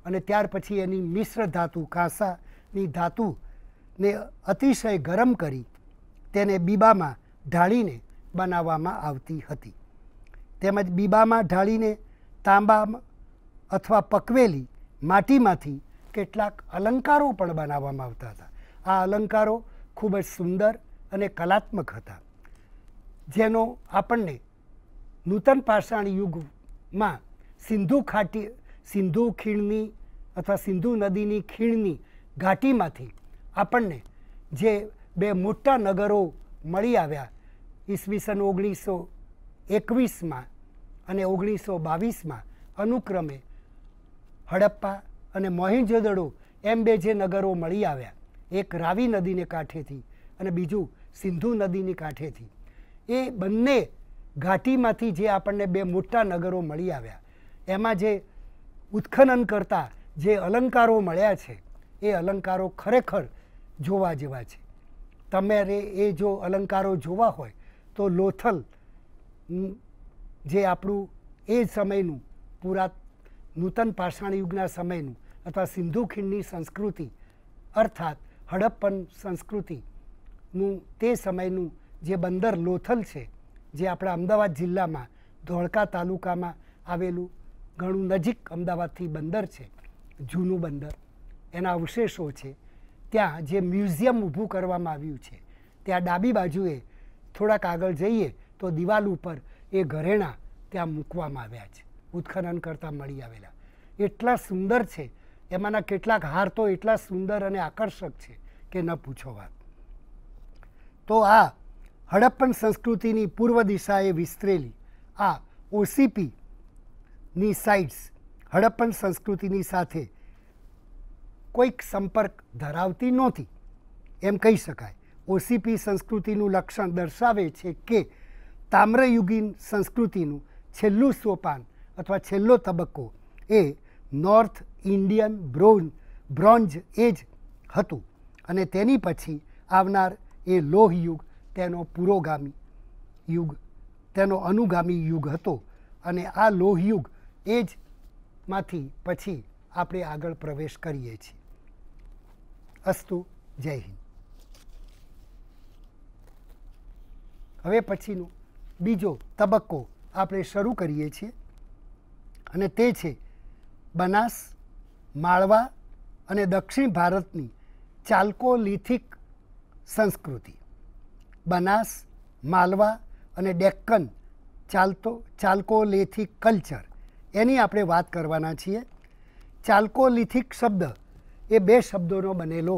અને ત્યાર પછી એની મિશ્ર ધાતુ કાંસાની ધાતુને અતિશય ગરમ કરી તેને બીબામાં ઢાળીને બનાવવામાં આવતી હતી તેમજ બીબામાં ઢાળીને તાંબા અથવા પકવેલી માટીમાંથી કેટલાક અલંકારો પણ બનાવવામાં આવતા હતા આ અલંકારો ખૂબ જ સુંદર અને કલાત્મક હતા જેનો આપણને નૂતન પાષાણ યુગમાં સિંધુ ખાટી સિંધુ ખીણની અથવા સિંધુ નદીની ખીણની ઘાટીમાંથી આપણને જે બે મોટા નગરો મળી આવ્યા ઈસવીસન ઓગણીસો એકવીસમાં અને ઓગણીસો બાવીસમાં અનુક્રમે હડપ્પા અને મોહિંજોદડો એમ બે જે નગરો મળી આવ્યા એક રાવી નદીને કાંઠેથી અને બીજું સિંધુ નદીની કાંઠેથી એ બંને ઘાટીમાંથી જે આપણને બે મોટા નગરો મળી આવ્યા એમાં જે ઉત્ખનન કરતા જે અલંકારો મળ્યા છે એ અલંકારો ખરેખર જોવા જેવા છે તમારે એ જો અલંકારો જોવા હોય તો લોથલ જે આપણું એ સમયનું પુરા નૂતન પાષાણ યુગના સમયનું અથવા સિંધુ ખીણની સંસ્કૃતિ અર્થાત હડપ્પન સંસ્કૃતિનું તે સમયનું જે બંદર લોથલ છે જે આપણા અમદાવાદ જિલ્લામાં ધોળકા તાલુકામાં આવેલું ઘણું નજીક અમદાવાદથી બંદર છે જૂનું બંદર એના અવશેષો છે ત્યાં જે મ્યુઝિયમ ઊભું કરવામાં આવ્યું છે ત્યાં ડાબી બાજુએ થોડાક આગળ જઈએ તો દિવાલ ઉપર એ ઘરેણાં ત્યાં મૂકવામાં આવ્યા છે ઉત્ખનન કરતાં મળી આવેલા એટલા સુંદર છે એમાંના કેટલાક હાર તો એટલા સુંદર અને આકર્ષક છે કે ન પૂછો વાત તો આ હડપ્પન સંસ્કૃતિની પૂર્વ દિશાએ વિસ્તરેલી આ ઓસીપીની સાઇટ્સ હડપ્પન સંસ્કૃતિની સાથે કોઈક સંપર્ક ધરાવતી નહોતી એમ કહી શકાય ઓસીપી સંસ્કૃતિનું લક્ષણ દર્શાવે છે કે તામ્રયુગીન સંસ્કૃતિનું છેલ્લું સોપાન અથવા છેલ્લો તબક્કો એ north Indian bronze bronze age હતું અને તેની પછી આવનાર એ લોહ યુગ તેનો પુરોગામી યુગ તેનો અનુગામી યુગ હતો અને આ લોહ યુગ એ જ માંથી પછી આપણે આગળ પ્રવેશ કરીએ છીએ અસ્તુ જય હિન્દ હવે પછીનો બીજો તબક્કો આપણે શરૂ કરીએ છીએ અને તે છે બનાસ માળવા અને દક્ષિણ ભારતની ચાલ્કોલિથિક સંસ્કૃતિ બનાસ માલવા અને ડેક્કન ચાલતો ચાલ્કોલિથિક કલ્ચર એની આપણે વાત કરવાના છીએ ચાલ્કોલિથિક શબ્દ એ બે શબ્દોનો બનેલો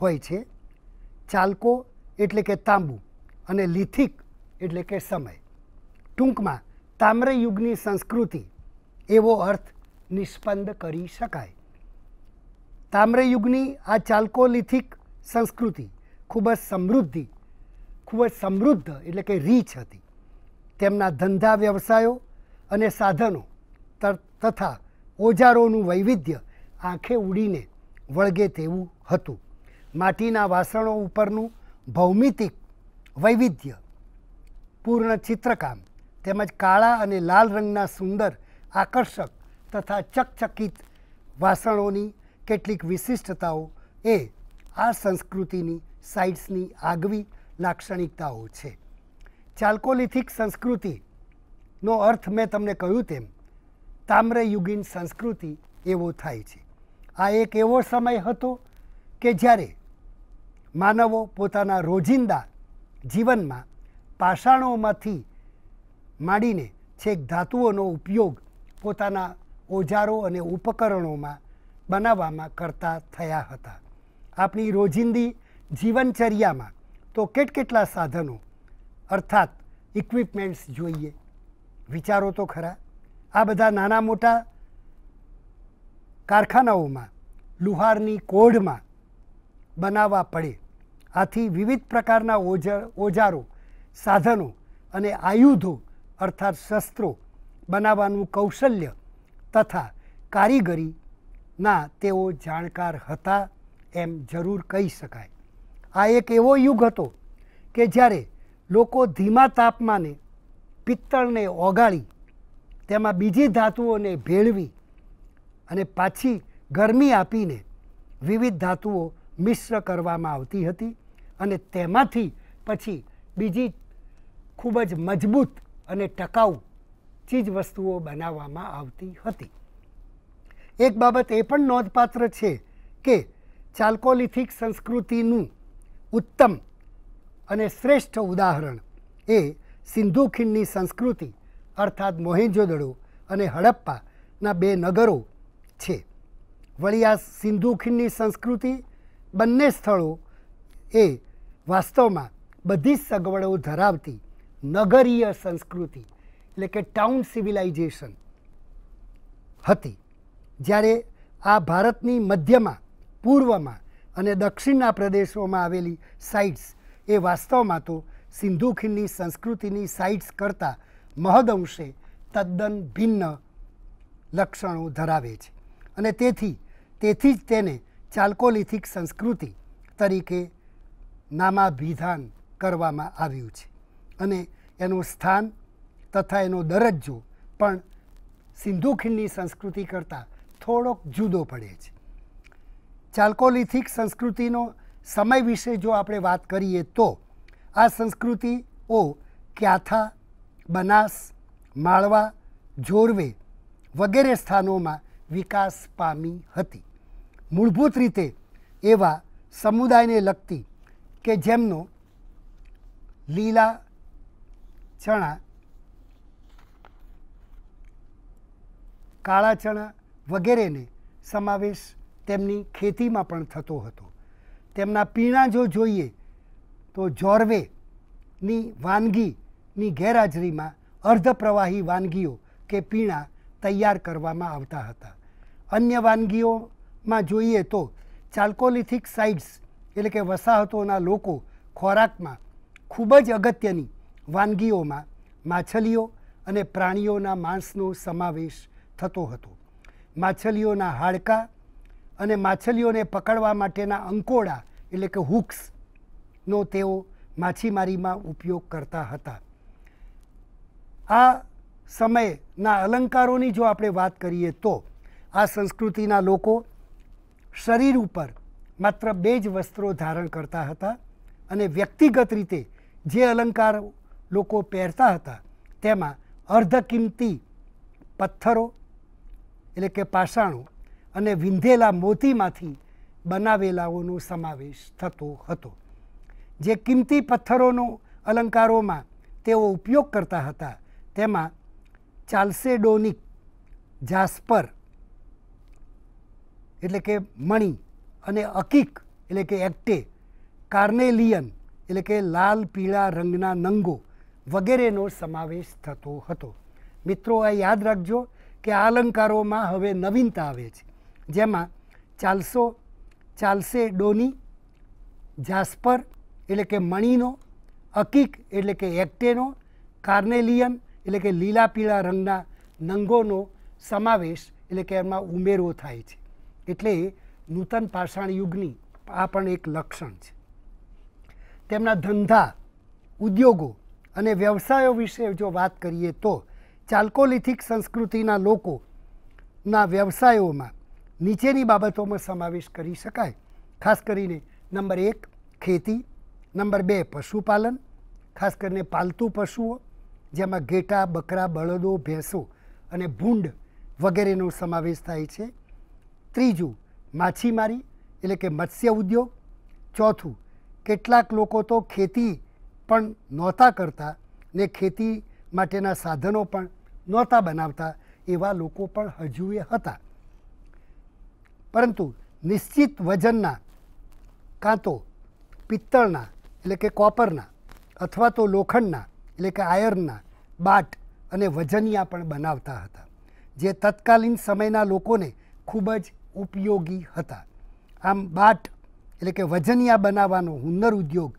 હોય છે ચાલ્કો એટલે કે તાંબુ અને લિથિક એટલે કે સમય ટૂંકમાં તામ્રયુગની સંસ્કૃતિ એવો અર્થ નિષ્પંદ કરી શકાય તામ્રયુગની આ ચાલ્કોલિથિક સંસ્કૃતિ ખૂબ જ સમૃદ્ધિ ખૂબ જ સમૃદ્ધ એટલે કે રીચ હતી તેમના ધંધા વ્યવસાયો અને સાધનો તથા ઓજારોનું વૈવિધ્ય આંખે ઉડીને વળગે તેવું હતું માટીના વાસણો ઉપરનું ભૌમિતિક વૈવિધ્ય પૂર્ણ ચિત્રકામ તેમજ કાળા અને લાલ રંગના સુંદર આકર્ષક તથા ચકચકિત વાસણોની કેટલીક વિશિષ્ટતાઓ એ આ સંસ્કૃતિની સાઇટ્સની આગવી લાક્ષણિકતાઓ છે ચાલ્કોલિથિક સંસ્કૃતિનો અર્થ મેં તમને કહ્યું તેમ તામ્રયુગીન સંસ્કૃતિ એવો થાય છે આ એક એવો સમય હતો કે જ્યારે માનવો પોતાના રોજિંદા જીવનમાં પાષાણોમાંથી માંડીને છેક ધાતુઓનો ઉપયોગ પોતાના ઓજારો અને ઉપકરણોમાં બનાવવામાં કરતા થયા હતા આપણી રોજિંદી જીવનચર્યામાં તો કેટકેટલા સાધનો અર્થાત ઇક્વિપમેન્ટ્સ જોઈએ વિચારો તો ખરા આ બધા નાના મોટા કારખાનાઓમાં લુહારની કોઢમાં બનાવવા પડે આથી વિવિધ પ્રકારના ઓજારો સાધનો અને આયુધો અર્થાત શસ્ત્રો બનાવવાનું કૌશલ્ય તથા કારીગરી ના તેઓ જાણકાર હતા એમ જરૂર કહી શકાય આ એક એવો યુગ હતો કે જ્યારે લોકો ધીમા તાપમાને પિત્તળને ઓગાળી તેમાં બીજી ધાતુઓને ભેળવી અને પાછી ગરમી આપીને વિવિધ ધાતુઓ મિશ્ર કરવામાં આવતી હતી અને તેમાંથી પછી બીજી ખૂબ જ મજબૂત અને ટકાઉ ચીજ વસ્તુઓ બનાવવામાં આવતી હતી એક બાબત એ પણ નોંધપાત્ર છે કે ચાલ્કોલિથિક સંસ્કૃતિનું ઉત્તમ અને શ્રેષ્ઠ ઉદાહરણ એ સિંધુ ખીણની સંસ્કૃતિ અર્થાત મોહેન્જોદડો અને હડપ્પાના બે નગરો છે વળી આ સિંધુ ખીણની સંસ્કૃતિ બંને સ્થળો એ વાસ્તવમાં બધી જ સગવડો ધરાવતી નગરીય સંસ્કૃતિ એટલે કે ટાઉન સિવિલાઇઝેશન હતી જ્યારે આ ભારતની મધ્યમાં પૂર્વમાં અને દક્ષિણના પ્રદેશોમાં આવેલી સાઇટ્સ એ વાસ્તવમાં તો સિંધુ ખીણની સંસ્કૃતિની સાઇટ્સ કરતાં મહદઅંશે તદ્દન ભિન્ન લક્ષણો ધરાવે છે અને તેથી તેથી જ તેને ચાલ્કોલિથિક સંસ્કૃતિ તરીકે નામાભિધાન કરવામાં આવ્યું છે અને એનું સ્થાન તથા એનો દરજ્જો પણ સિંધુ ખીણની સંસ્કૃતિ કરતાં થોડોક જુદો પડે છે ચાલ્કોલિથિક સંસ્કૃતિનો સમય વિશે જો આપણે વાત કરીએ તો આ સંસ્કૃતિઓ ક્યાથા બનાસ માળવા જોરવે વગેરે સ્થાનોમાં વિકાસ પામી હતી મૂળભૂત રીતે એવા સમુદાયને લગતી કે જેમનો લીલા ચણા કાળા ચણા વગેરેને સમાવેશ તેમની ખેતીમાં પણ થતો હતો તેમના પીણા જો જોઈએ તો જોર્વેની વાનગીની ગેરહાજરીમાં અર્ધપ્રવાહી વાનગીઓ કે પીણા તૈયાર કરવામાં આવતા હતા અન્ય વાનગીઓમાં જોઈએ તો ચાલ્કોલિથિક સાઇટ્સ એટલે કે વસાહતોના લોકો ખોરાકમાં ખૂબ જ અગત્યની વાનગીઓમાં માછલીઓ અને પ્રાણીઓના માંસનો સમાવેશ થતો હતો માછલીઓના હાડકાં અને માછલીઓને પકડવા માટેના અંકોડા એટલે કે હુક્સનો તેઓ માછીમારીમાં ઉપયોગ કરતા હતા આ સમયના અલંકારોની જો આપણે વાત કરીએ તો આ સંસ્કૃતિના લોકો શરીર ઉપર માત્ર બે જ વસ્ત્રો ધારણ કરતા હતા અને વ્યક્તિગત રીતે જે અલંકાર લોકો પહેરતા હતા તેમાં અર્ધ કિંમતી પથ્થરો એટલે કે પાષાણો અને વિંધેલા મોતીમાંથી બનાવેલાઓનો સમાવેશ થતો હતો જે કિંમતી પથ્થરોનો અલંકારોમાં તેઓ ઉપયોગ કરતા હતા તેમાં ચાલ્સેડોનિક જાસ્પર એટલે કે મણી અને અકીક એટલે કે એક્ટે કાર્નેલિયન એટલે કે લાલ પીળા રંગના નંગો વગેરેનો સમાવેશ થતો હતો મિત્રો આ યાદ રાખજો કે આ અલંકારોમાં હવે નવીનતા આવે છે જેમાં ચાલસો ચાલસે ડોની જાસ્પર એટલે કે મણીનો અકીક એટલે કે એક્ટેનો કાર્નેલિયન એટલે કે લીલા પીળા રંગના નંગોનો સમાવેશ એટલે કે એમાં ઉમેરો થાય છે એટલે નૂતન પાષાણ યુગની આ પણ એક લક્ષણ છે તેમના ધંધા ઉદ્યોગો અને વ્યવસાયો વિશે જો વાત કરીએ તો ચાલ્કોલિથિક સંસ્કૃતિના લોકોના વ્યવસાયોમાં નીચેની બાબતોમાં સમાવેશ કરી શકાય ખાસ કરીને નંબર એક ખેતી નંબર બે પશુપાલન ખાસ કરીને પાલતુ પશુઓ જેમાં ઘેટા બકરા બળદો ભેંસો અને ભૂંડ વગેરેનો સમાવેશ થાય છે ત્રીજું માછીમારી એટલે કે મત્સ્ય ઉદ્યોગ ચોથું કેટલાક લોકો તો ખેતી પણ નહોતા કરતા ને ખેતી માટેના સાધનો પણ નહોતા બનાવતા એવા લોકો પણ હજુએ હતા પરંતુ નિશ્ચિત વજનના કાં તો પિત્તળના એટલે કે કોપરના અથવા તો લોખંડના એટલે કે આયર્નના બાટ અને વજનિયા પણ બનાવતા હતા જે તત્કાલીન સમયના લોકોને ખૂબ જ ઉપયોગી હતા આમ બાટ એટલે કે વજનિયા બનાવવાનો હુન્નર ઉદ્યોગ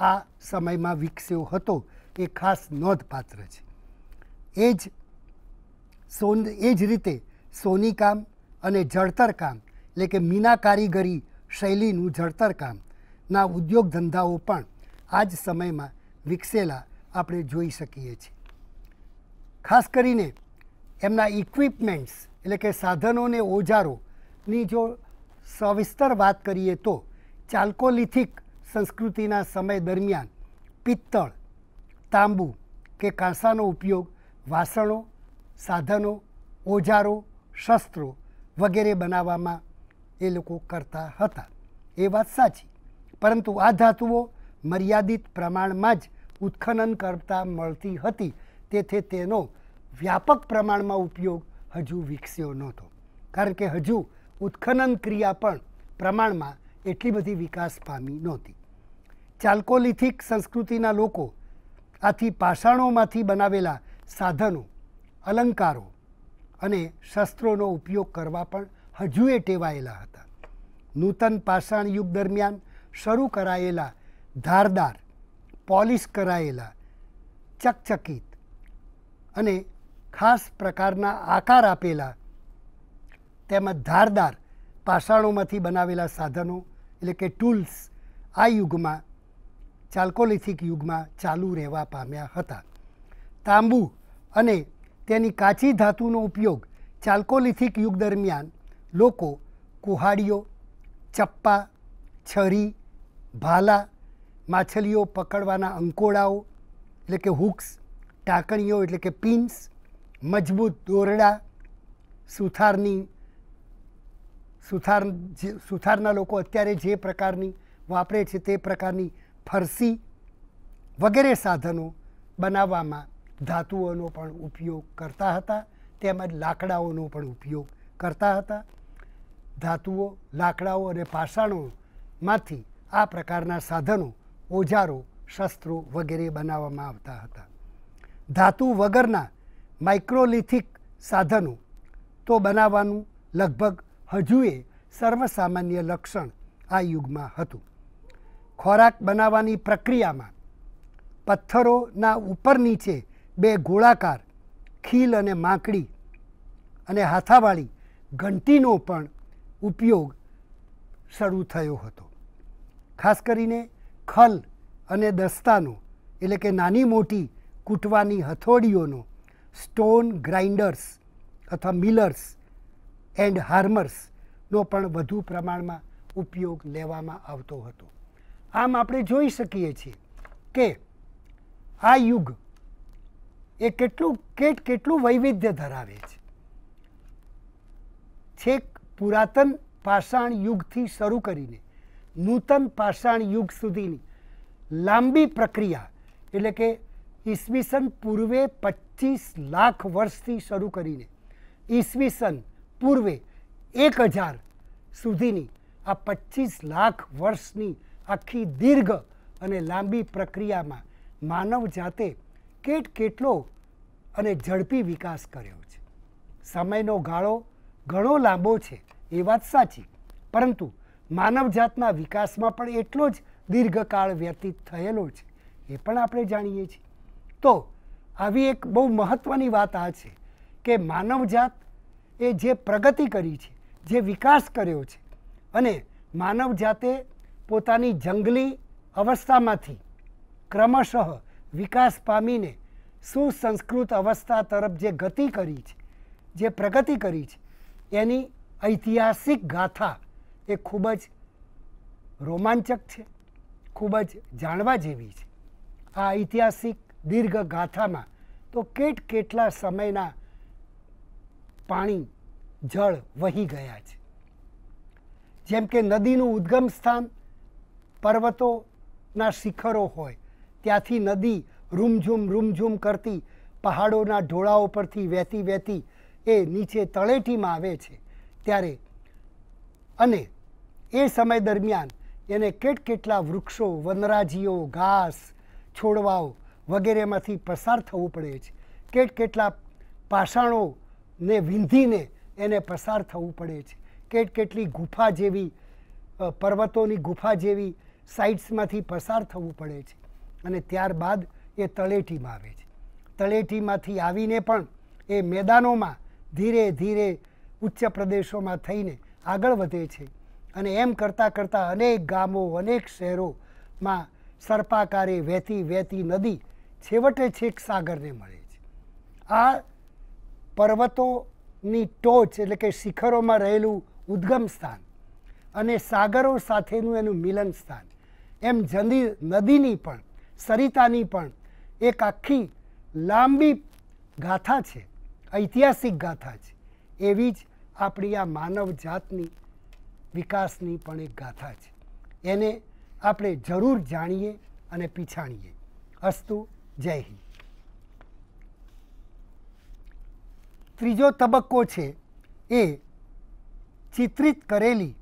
આ સમયમાં વિકસ્યો હતો એ ખાસ નોંધપાત્ર છે એ જ સોન એ જ રીતે સોનીકામ અને જળતર કામ એટલે કે મીના કારીગરી શૈલીનું જળતરકામના ઉદ્યોગ ધંધાઓ પણ આ જ સમયમાં વિકસેલા આપણે જોઈ શકીએ છીએ ખાસ કરીને એમના ઇક્વિપમેન્ટ્સ એટલે કે સાધનોને ઓજારોની જો સવિસ્તર વાત કરીએ તો ચાલ્કોલિથિક સંસ્કૃતિના સમય દરમિયાન પિત્તળ તાંબુ કે કાંસાનો ઉપયોગ વાસણો સાધનો ઓજારો શસ્ત્રો વગેરે બનાવવામાં એ લોકો કરતા હતા એ વાત સાચી પરંતુ આ ધાતુઓ મર્યાદિત પ્રમાણમાં જ ઉત્ખનન કરતા મળતી હતી તેથી તેનો વ્યાપક પ્રમાણમાં ઉપયોગ હજુ વિકસ્યો નહોતો કારણ કે હજુ ઉત્ખનન ક્રિયા પણ પ્રમાણમાં એટલી બધી વિકાસ પામી નહોતી ચાલ્કોલિથિક સંસ્કૃતિના લોકો આથી પાષાણોમાંથી બનાવેલા સાધનો અલંકારો અને શસ્ત્રોનો ઉપયોગ કરવા પણ હજુએ ટેવાયેલા હતા નૂતન પાષાણ યુગ દરમિયાન શરૂ કરાયેલા ધારદાર પોલિશ કરાયેલા ચકચકિત અને ખાસ પ્રકારના આકાર આપેલા તેમજ ધારદાર પાષાણોમાંથી બનાવેલા સાધનો એટલે કે ટૂલ્સ આ યુગમાં ચાલ્કોલિથિક યુગમાં ચાલુ રહેવા પામ્યા હતા તાંબુ અને તેની કાચી ધાતુનો ઉપયોગ ચાલ્કોલિથિક યુગ દરમિયાન લોકો કુહાડીઓ ચપ્પા છરી ભાલા માછલીઓ પકડવાના અંકોડાઓ એટલે કે હુક્સ ટાંકણીઓ એટલે કે પિન્સ મજબૂત દોરડા સુથારની સુથાર સુથારના લોકો અત્યારે જે પ્રકારની વાપરે છે તે પ્રકારની ફરસી વગેરે સાધનો બનાવવામાં ધાતુઓનો પણ ઉપયોગ કરતા હતા તેમજ લાકડાઓનો પણ ઉપયોગ કરતા હતા ધાતુઓ લાકડાઓ અને પાષાણોમાંથી આ પ્રકારના સાધનો ઓજારો શસ્ત્રો વગેરે બનાવવામાં આવતા હતા ધાતુ વગરના માઇક્રોલિથિક સાધનો તો બનાવવાનું લગભગ હજુએ સર્વસામાન્ય લક્ષણ આ યુગમાં હતું ખોરાક બનાવવાની પ્રક્રિયામાં પથ્થરોના ઉપર નીચે બે ગોળાકાર ખીલ અને માકડી અને હાથાવાળી ઘંટીનો પણ ઉપયોગ શરૂ થયો હતો ખાસ કરીને ખલ અને દસ્તાનો એટલે કે નાની મોટી કૂટવાની હથોડીઓનો સ્ટોન ગ્રાઇન્ડર્સ અથવા મિલર્સ એન્ડ હાર્મર્સનો પણ વધુ પ્રમાણમાં ઉપયોગ લેવામાં આવતો હતો આમ આપણે જોઈ શકીએ છીએ કે આ યુગ એ કેટલું કેટ કેટલું વૈવિધ્ય ધરાવે છે છેક પુરાતન પાષાણ યુગથી શરૂ કરીને નૂતન પાષાણ યુગ સુધીની લાંબી પ્રક્રિયા એટલે કે ઈસવીસન પૂર્વે પચીસ લાખ વર્ષથી શરૂ કરીને ઈસવીસન પૂર્વે એક હજાર સુધીની આ પચીસ લાખ વર્ષની આખી દીર્ઘ અને લાંબી પ્રક્રિયામાં માનવ જાતે કેટ કેટલો અને ઝડપી વિકાસ કર્યો છે સમયનો ગાળો ઘણો લાંબો છે એ વાત સાચી પરંતુ માનવજાતના વિકાસમાં પણ એટલો જ દીર્ઘકાળ વ્યતીત થયેલો છે એ પણ આપણે જાણીએ છીએ તો આવી એક બહુ મહત્ત્વની વાત આ છે કે માનવજાત એ જે પ્રગતિ કરી છે જે વિકાસ કર્યો છે અને માનવજાતે પોતાની જંગલી અવસ્થામાંથી ક્રમશઃ વિકાસ પામીને સુસંસ્કૃત અવસ્થા તરફ જે ગતિ કરી છે જે પ્રગતિ કરી છે એની ઐતિહાસિક ગાથા એ ખૂબ જ રોમાંચક છે ખૂબ જ જાણવા જેવી છે આ ઐતિહાસિક દીર્ઘ ગાથામાં તો કેટ કેટલા સમયના પાણી જળ વહી ગયા છે જેમ કે નદીનું ઉદ્ગમ સ્થાન પર્વતોના શિખરો હોય ત્યાંથી નદી રૂમઝૂમ રૂમઝૂમ કરતી પહાડોના ઢોળાઓ પરથી વહેતી વહેતી એ નીચે તળેટીમાં આવે છે ત્યારે અને એ સમય દરમિયાન એને કેટ કેટલા વૃક્ષો વનરાજીઓ ઘાસ છોડવાઓ વગેરેમાંથી પસાર થવું પડે છે કેટ કેટલા પાષાણોને વિંધીને એને પસાર થવું પડે છે કેટ કેટલી ગુફા જેવી પર્વતોની ગુફા જેવી સાઇટ્સમાંથી પસાર થવું પડે છે અને ત્યારબાદ એ તળેટીમાં આવે છે તળેટીમાંથી આવીને પણ એ મેદાનોમાં ધીરે ધીરે ઉચ્ચ પ્રદેશોમાં થઈને આગળ વધે છે અને એમ કરતાં કરતાં અનેક ગામો અનેક શહેરોમાં સર્પાકારે વહેતી વહેતી નદી છેવટે છેક સાગરને મળે છે આ પર્વતોની ટોચ એટલે કે શિખરોમાં રહેલું ઉદ્ગમ સ્થાન અને સાગરો સાથેનું એનું મિલન સ્થાન એમ જંદી નદીની પણ સરિતાની પણ એક આખી લાંબી ગાથા છે ઐતિહાસિક ગાથા છે એવી જ આપણી આ માનવ જાતની વિકાસની પણ એક ગાથા છે એને આપણે જરૂર જાણીએ અને પીછાણીએ અસ્તુ જય હિન્દ ત્રીજો તબક્કો છે એ ચિત્રિત કરેલી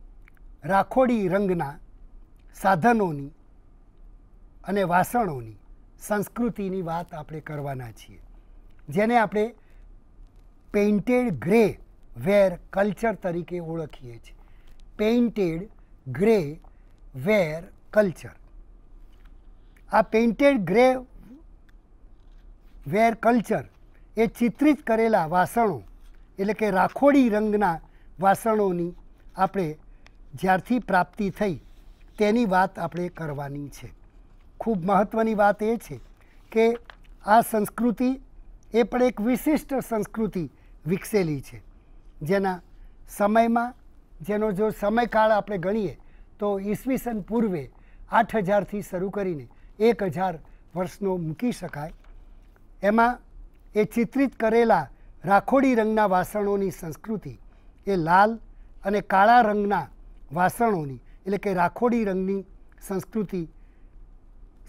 રાખોડી રંગના સાધનોની અને વાસણોની સંસ્કૃતિની વાત આપણે કરવાના છીએ જેને આપણે પેઇન્ટેડ ગ્રે વેર કલ્ચર તરીકે ઓળખીએ છીએ પેઇન્ટેડ ગ્રે વેર કલ્ચર આ પેઇન્ટેડ ગ્રે વેર કલ્ચર એ ચિત્રિત કરેલા વાસણો એટલે કે રાખોડી રંગના વાસણોની આપણે જ્યારથી પ્રાપ્તિ થઈ તેની વાત આપણે કરવાની છે ખૂબ મહત્ત્વની વાત એ છે કે આ સંસ્કૃતિ એ પણ એક વિશિષ્ટ સંસ્કૃતિ વિકસેલી છે જેના સમયમાં જેનો જો સમયકાળ આપણે ગણીએ તો ઈસવીસન પૂર્વે આઠ હજારથી શરૂ કરીને એક હજાર વર્ષનો મૂકી શકાય એમાં એ ચિત્રિત કરેલા રાખોડી રંગના વાસણોની સંસ્કૃતિ એ લાલ અને કાળા રંગના વાસણોની એટલે કે રાખોડી રંગની સંસ્કૃતિ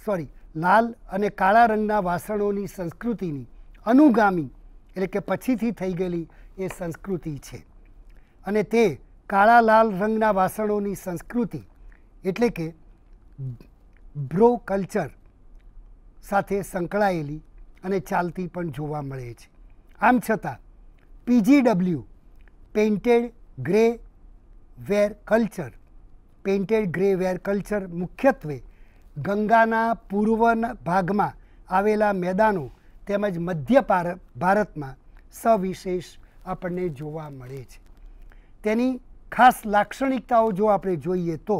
સોરી લાલ અને કાળા રંગના વાસણોની સંસ્કૃતિની અનુગામી એટલે કે પછીથી થઈ ગયેલી એ સંસ્કૃતિ છે અને તે કાળા લાલ રંગના વાસણોની સંસ્કૃતિ એટલે કે બ્રો કલ્ચર સાથે સંકળાયેલી અને ચાલતી પણ જોવા મળે છે આમ છતાં PGW painted grey ware culture painted grey ware culture મુખ્યત્વે ગંગાના પૂર્વના ભાગમાં આવેલા મેદાનો તેમજ મધ્ય ભારતમાં સવિશેષ આપણને જોવા મળે છે તેની ખાસ લાક્ષણિકતાઓ જો આપણે જોઈએ તો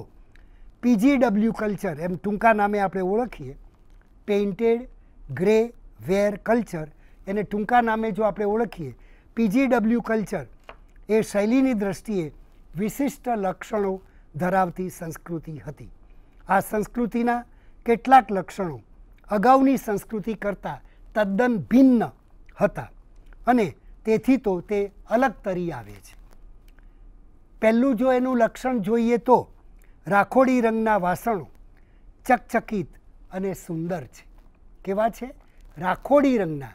પીજીડબલ્યુ કલ્ચર એમ ટૂંકા નામે આપણે ઓળખીએ પેઇન્ટેડ ગ્રે વેર કલ્ચર એને ટૂંકા નામે જો આપણે ઓળખીએ પીજીડબલ્યુ કલ્ચર એ શૈલીની દ્રષ્ટિએ વિશિષ્ટ લક્ષણો ધરાવતી સંસ્કૃતિ હતી આ સંસ્કૃતિના કેટલાક લક્ષણો અગાઉની સંસ્કૃતિ કરતાં તદ્દન ભિન્ન હતા અને તેથી તો તે અલગ તરી આવે છે પહેલું જો એનું લક્ષણ જોઈએ તો રાખોડી રંગના વાસણો ચકચકિત અને સુંદર છે કેવા છે રાખોડી રંગના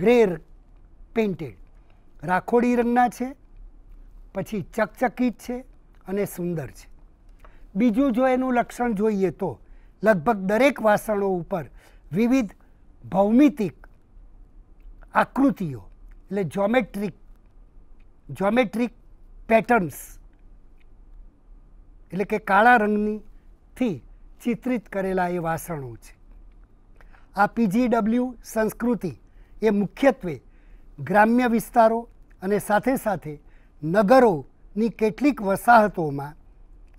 ગ્રેર પેઇન્ટેડ રાખોડી રંગના છે પછી ચકચકિત છે અને સુંદર છે બીજું જો એનું લક્ષણ જોઈએ તો લગભગ દરેક વાસણો ઉપર વિવિધ ભૌમિતિક આકૃતિઓ એટલે જોમેટ્રિક જોમેટ્રિક પેટર્ન્સ એટલે કે કાળા રંગની થી ચિત્રિત કરેલા એ વાસણો છે આ પીજીડબલ્યુ સંસ્કૃતિ એ મુખ્યત્વે ગ્રામ્ય વિસ્તારો અને સાથે સાથે નગરોની કેટલીક વસાહતોમાં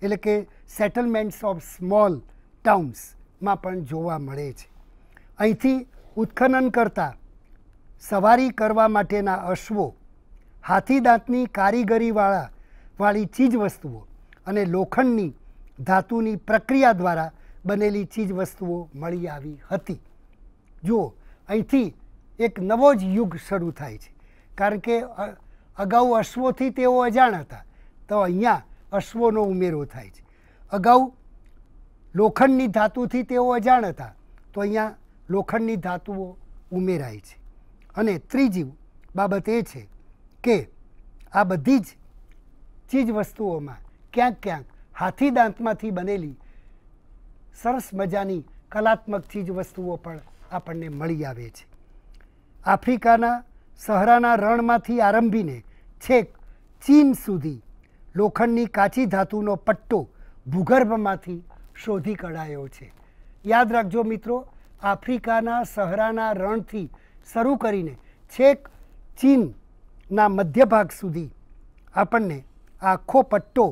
એટલે કે સેટલમેન્ટ્સ ઓફ સ્મોલ ટાઉન્સમાં પણ જોવા મળે છે અહીંથી ઉત્ખનન કરતાં સવારી કરવા માટેના અશ્વો હાથીદાંતની દાંતની કારીગરીવાળા વાળી ચીજવસ્તુઓ અને લોખંડની ધાતુની પ્રક્રિયા દ્વારા બનેલી ચીજવસ્તુઓ મળી આવી હતી જુઓ અહીંથી એક નવો જ યુગ શરૂ થાય છે કારણ કે અગાઉ અશ્વોથી તેઓ અજાણ હતા તો અહીંયા અશ્વોનો ઉમેરો થાય છે અગાઉ લોખંડની ધાતુથી તેઓ અજાણ હતા તો અહીંયા લોખંડની ધાતુઓ ઉમેરાય છે અને ત્રીજી બાબત એ છે કે આ બધી જ ચીજ વસ્તુઓમાં ક્યાંક ક્યાંક હાથી દાંતમાંથી બનેલી સરસ મજાની કલાત્મક ચીજ વસ્તુઓ પણ આપણને મળી આવે છે આફ્રિકાના સહરાના રણમાંથી આરંભીને છેક ચીન સુધી લોખંડની કાચી ધાતુનો પટ્ટો ભૂગર્ભમાંથી શોધી કઢાયો છે યાદ રાખજો મિત્રો આફ્રિકાના સહરાના રણથી શરૂ કરીને છેક ચીનના મધ્ય ભાગ સુધી આપણને આખો પટ્ટો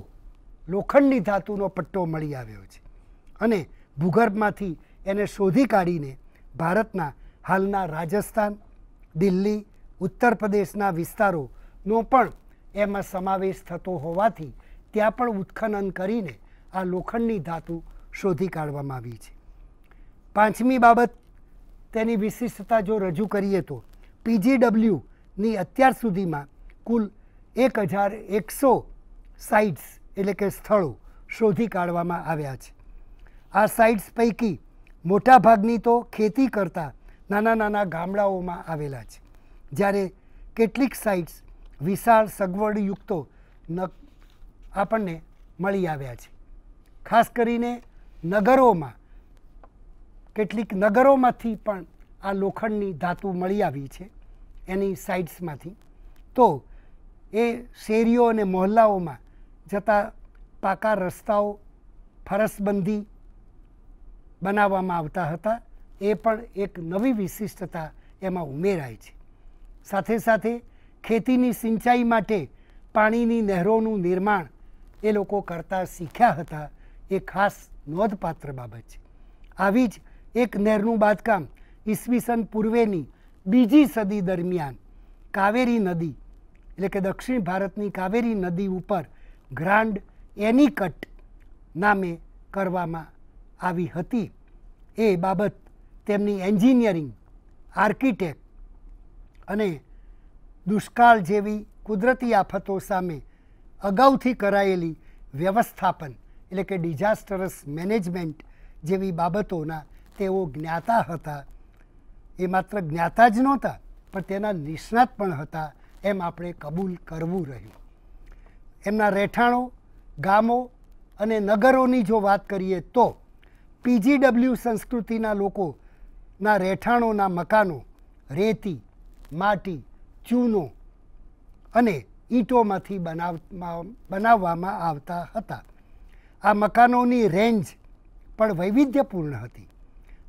લોખંડની ધાતુનો પટ્ટો મળી આવ્યો છે અને ભૂગર્ભમાંથી એને શોધી કાઢીને ભારતના હાલના રાજસ્થાન દિલ્હી ઉત્તર પ્રદેશના વિસ્તારોનો પણ એમાં સમાવેશ થતો હોવાથી ત્યાં પણ ઉત્ખનન કરીને આ લોખંડની ધાતુ શોધી કાઢવામાં આવી છે પાંચમી બાબત તેની વિશિષ્ટતા જો રજૂ કરીએ તો પીજીડબલ્યુની અત્યાર સુધીમાં કુલ એક હજાર એકસો સાઇટ્સ એટલે કે સ્થળો શોધી કાઢવામાં આવ્યા છે આ સાઇટ્સ પૈકી મોટાભાગની તો ખેતી કરતા નાના નાના ગામડાઓમાં આવેલા છે જ્યારે કેટલીક સાઇટ્સ વિશાળ સગવડયુક્તો ન આપણને મળી આવ્યા છે ખાસ કરીને નગરોમાં કેટલીક નગરોમાંથી પણ આ લોખંડની ધાતુ મળી આવી છે એની સાઇડ્સમાંથી તો એ શેરીઓ અને મહોલ્લાઓમાં જતા પાકા રસ્તાઓ ફરસબંધી બનાવવામાં આવતા હતા એ પણ એક નવી વિશિષ્ટતા એમાં ઉમેરાય છે સાથે સાથે ખેતીની સિંચાઈ માટે પાણીની નહેરોનું નિર્માણ એ લોકો કરતા શીખ્યા હતા એ ખાસ નોંધપાત્ર બાબત છે આવી જ એક નહેરનું બાંધકામ ઈસવીસન પૂર્વેની બીજી સદી દરમિયાન કાવેરી નદી એટલે કે દક્ષિણ ભારતની કાવેરી નદી ઉપર ગ્રાન્ડ એનીકટ નામે કરવામાં આવી હતી એ બાબત તેમની એન્જિનિયરિંગ આર્કિટેક્ટ અને દુષ્કાળ જેવી કુદરતી આફતો સામે અગાઉથી કરાયેલી વ્યવસ્થાપન એટલે કે ડિઝાસ્ટરસ મેનેજમેન્ટ જેવી બાબતોના તેઓ જ્ઞાતા હતા એ માત્ર જ્ઞાતા જ નહોતા પણ તેના નિષ્ણાત પણ હતા એમ આપણે કબૂલ કરવું રહ્યું એમના રહેઠાણો ગામો અને નગરોની જો વાત કરીએ તો પીજીડબલ્યુ સંસ્કૃતિના લોકોના રહેઠાણોના મકાનો રેતી માટી ચૂનો અને ઈંટોમાંથી બનાવવામાં આવતા હતા આ મકાનોની રેન્જ પણ વૈવિધ્યપૂર્ણ હતી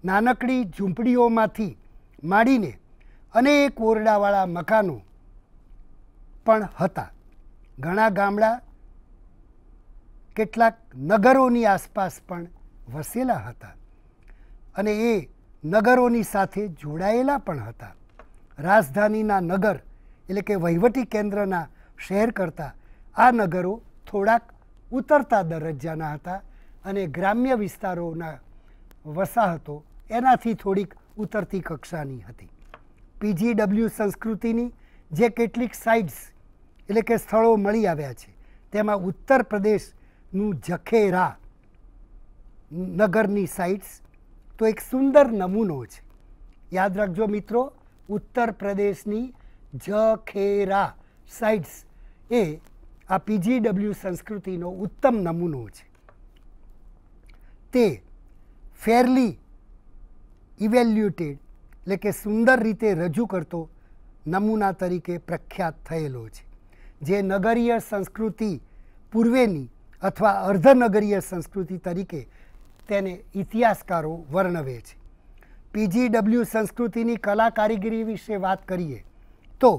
નાનકડી ઝૂંપડીઓમાંથી માંડીને અનેક ઓરડાવાળા મકાનો પણ હતા ઘણા ગામડા કેટલાક નગરોની આસપાસ પણ વસેલા હતા અને એ નગરોની સાથે જોડાયેલા પણ હતા રાજધાનીના નગર એટલે કે વહીવટી કેન્દ્રના શહેર કરતાં આ નગરો થોડાક ઉતરતા દરજ્જાના હતા અને ગ્રામ્ય વિસ્તારોના વસાહતો એનાથી થોડીક ઉતરતી કક્ષાની હતી પીજીડબલ્યુ સંસ્કૃતિની જે કેટલીક સાઇટ્સ એટલે કે સ્થળો મળી આવ્યા છે તેમાં ઉત્તર પ્રદેશનું જખેરા નગરની સાઇટ્સ તો એક સુંદર નમૂનો છે યાદ રાખજો મિત્રો ઉત્તર પ્રદેશની જખેરા સાઇટ્સ એ આ પીજીડબલ્યુ સંસ્કૃતિનો ઉત્તમ નમૂનો છે તે ફેરલી ઇવેલ્યુટેડ એટલે કે સુંદર રીતે રજૂ કરતો નમૂના તરીકે પ્રખ્યાત થયેલો છે જે નગરીય સંસ્કૃતિ પૂર્વેની અથવા અર્ધનગરીય સંસ્કૃતિ તરીકે તેને ઇતિહાસકારો વર્ણવે છે પીજીડબલ્યુ સંસ્કૃતિની કલા કારીગરી વિશે વાત કરીએ તો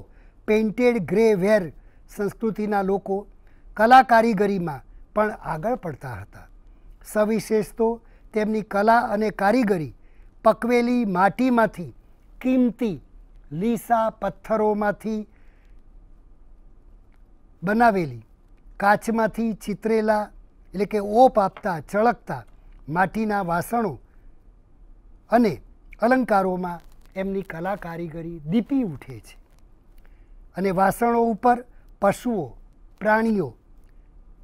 પેઇન્ટેડ ગ્રે વેર સંસ્કૃતિના લોકો કલા કારીગરીમાં પણ આગળ પડતા હતા સવિશેષ તો તેમની કલા અને કારીગરી પકવેલી માટીમાંથી કિંમતી લીસા પથ્થરોમાંથી બનાવેલી કાચમાંથી ચિત્રેલા એટલે કે ઓપ આપતા ચળકતા માટીના વાસણો અને અલંકારોમાં એમની કલા કારીગરી દીપી ઉઠે છે અને વાસણો ઉપર પશુઓ પ્રાણીઓ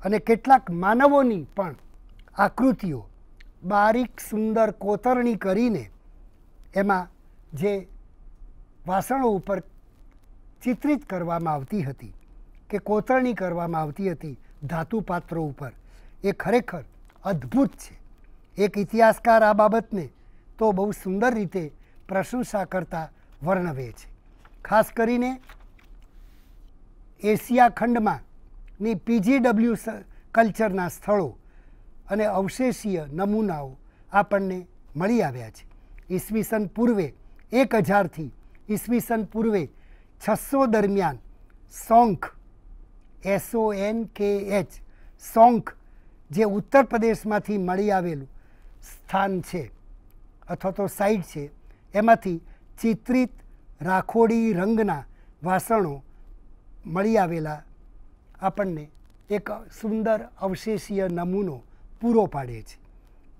અને કેટલાક માનવોની પણ આકૃતિઓ બારીક સુંદર કોતરણી કરીને એમાં જે વાસણો ઉપર ચિત્રિત કરવામાં આવતી હતી કે કોતરણી કરવામાં આવતી હતી ધાતુ પાત્રો ઉપર એ ખરેખર અદ્ભુત છે એક ઇતિહાસકાર આ બાબતને તો બહુ સુંદર રીતે પ્રશંસા કરતા વર્ણવે છે ખાસ કરીને એશિયા ખંડમાંની ની પીજીડબલ્યુ કલ્ચરના સ્થળો અને અવશેષીય નમૂનાઓ આપણને મળી આવ્યા છે ઈસવીસન પૂર્વે એક હજારથી ઈસવીસન પૂર્વે છસો દરમિયાન Sonkh S O N K H Sonkh જે ઉત્તર પ્રદેશમાંથી મળી આવેલું સ્થાન છે અથવા તો સાઇટ છે એમાંથી ચિત્રિત રાખોડી રંગના વાસણો મળી આવેલા આપણને એક સુંદર અવશેષીય નમૂનો પૂરો પાડે છે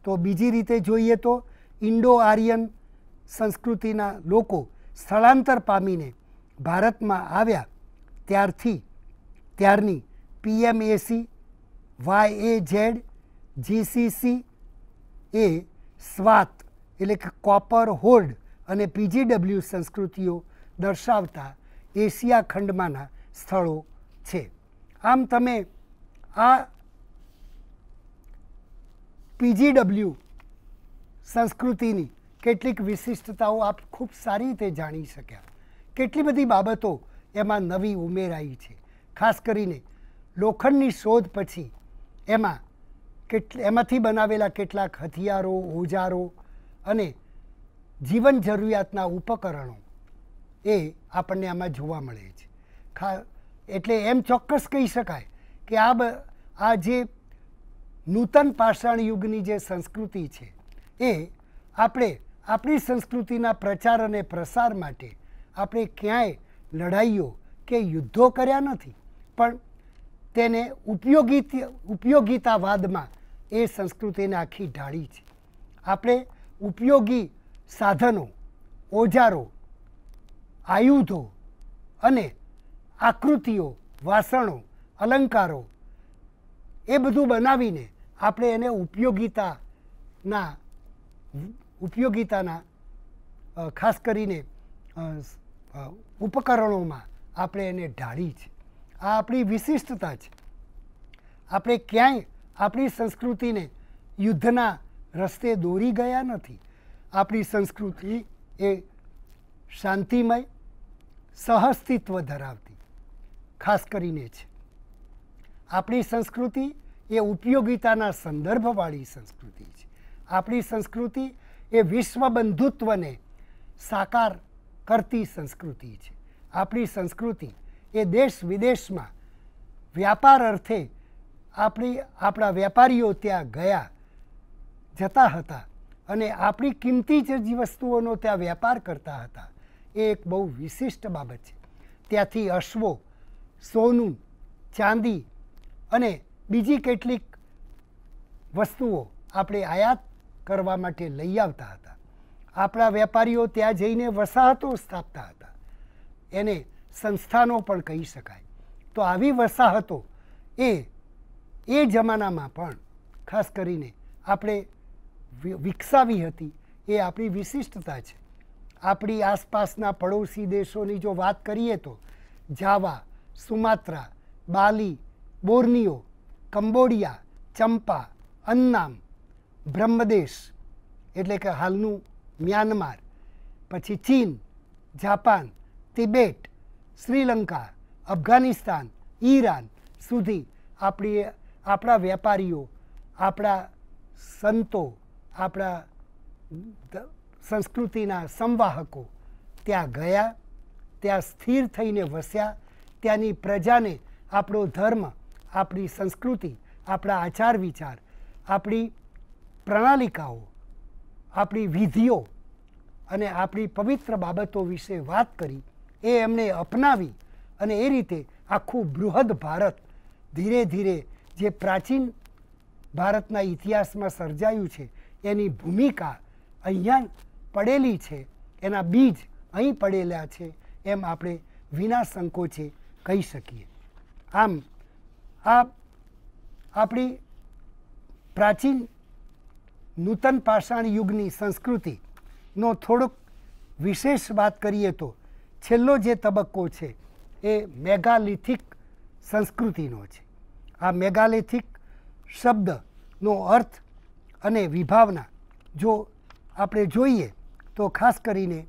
તો બીજી રીતે જોઈએ તો ઇન્ડો આર્યન સંસ્કૃતિના લોકો સ્થળાંતર પામીને ભારતમાં આવ્યા ત્યારથી ત્યારની P M A C Y A Z G C C એ સ્વાત એટલે કે કોપર હોર્ડ અને પીજીડબલ્યુ સંસ્કૃતિઓ દર્શાવતા એશિયા ખંડમાંના સ્થળો છે આમ તમે આ પીજીડબલ્યુ સંસ્કૃતિની કેટલીક વિશિષ્ટતાઓ આપ ખૂબ સારી રીતે જાણી શક્યા કેટલી બધી બાબતો એમાં નવી ઉમેરાઈ છે ખાસ કરીને લોખંડની શોધ પછી એમાં કેટલ એમાંથી બનાવેલા કેટલાક હથિયારો ઓજારો અને જીવન જરૂરિયાતના ઉપકરણો એ આપણને આમાં જોવા મળે છે ખા એટલે એમ ચોક્કસ કહી શકાય કે આ બ આ જે નૂતન પાષાણ યુગની જે સંસ્કૃતિ છે એ આપણે આપણી સંસ્કૃતિના પ્રચાર અને પ્રસાર માટે આપણે ક્યાંય લડાઈઓ કે યુદ્ધો કર્યા નથી પણ તેને ઉપયોગી ઉપયોગીતાવાદમાં એ સંસ્કૃતિને આખી ઢાળી છે આપણે ઉપયોગી સાધનો ઓજારો આયુધો અને આકૃતિઓ વાસણો અલંકારો એ બધું બનાવીને આપણે એને ઉપયોગિતાના ઉપયોગિતાના ખાસ કરીને ઉપકરણોમાં આપણે એને ઢાળી છે આ આપણી વિશિષ્ટતા છે આપણે ક્યાંય આપણી સંસ્કૃતિને યુદ્ધના રસ્તે દોરી ગયા નથી આપણી સંસ્કૃતિ એ શાંતિમય સહઅસ્તિત્વ ધરાવતી ખાસ કરીને છે આપણી સંસ્કૃતિ એ ઉપયોગિતાના સંદર્ભવાળી સંસ્કૃતિ છે આપણી સંસ્કૃતિ એ વિશ્વ બંધુત્વને સાકાર કરતી સંસ્કૃતિ છે આપણી સંસ્કૃતિ એ દેશ વિદેશમાં વ્યાપાર અર્થે આપણી આપણા વેપારીઓ ત્યાં ગયા જતા હતા અને આપણી કિંમતી ચીજ વસ્તુઓનો ત્યાં વેપાર કરતા હતા એ એક બહુ વિશિષ્ટ બાબત છે ત્યાંથી અશ્વો સોનું ચાંદી અને બીજી કેટલીક વસ્તુઓ આપણે આયાત કરવા માટે લઈ આવતા હતા આપણા વેપારીઓ ત્યાં જઈને વસાહતો સ્થાપતા હતા એને સંસ્થાનો પણ કહી શકાય તો આવી વસાહતો એ એ જમાનામાં પણ ખાસ કરીને આપણે વિકસાવી હતી એ આપણી વિશિષ્ટતા છે આપણી આસપાસના પડોશી દેશોની જો વાત કરીએ તો જાવા સુમાત્રા બાલી બોર્નિયો કંબોડિયા ચંપા અન્નામ બ્રહ્મદેશ એટલે કે હાલનું મ્યાનમાર પછી ચીન Japan Tibet Sri Lanka Afghanistan Iran સુધી આપણી આપણા વેપારીઓ આપણા સંતો આપણા સંસ્કૃતિના સંવાહકો ત્યાં ગયા ત્યાં સ્થિર થઈને વસ્યા ત્યાંની પ્રજાને આપણો ધર્મ આપણી સંસ્કૃતિ આપણા આચાર વિચાર આપણી પ્રણાલિકાઓ આપણી વિધિઓ અને આપણી પવિત્ર બાબતો વિશે વાત કરી એ એમણે અપનાવી અને એ રીતે આખું બૃહદ ભારત ધીરે ધીરે જે પ્રાચીન ભારતના ઇતિહાસમાં સર્જાયું છે એની ભૂમિકા અહીંયા પડેલી છે એના બીજ અહીં પડેલા છે એમ આપણે વિના સંકોચે કહી શકીએ આમ આ આપણી પ્રાચીન નૂતન પાષાણ યુગની સંસ્કૃતિનો થોડોક વિશેષ વાત કરીએ તો છેલ્લો જે તબક્કો છે એ મેગાલિથિક સંસ્કૃતિનો છે આ મેગાલિથિક શબ્દનો અર્થ અને વિભાવના જો આપણે જોઈએ તો ખાસ કરીને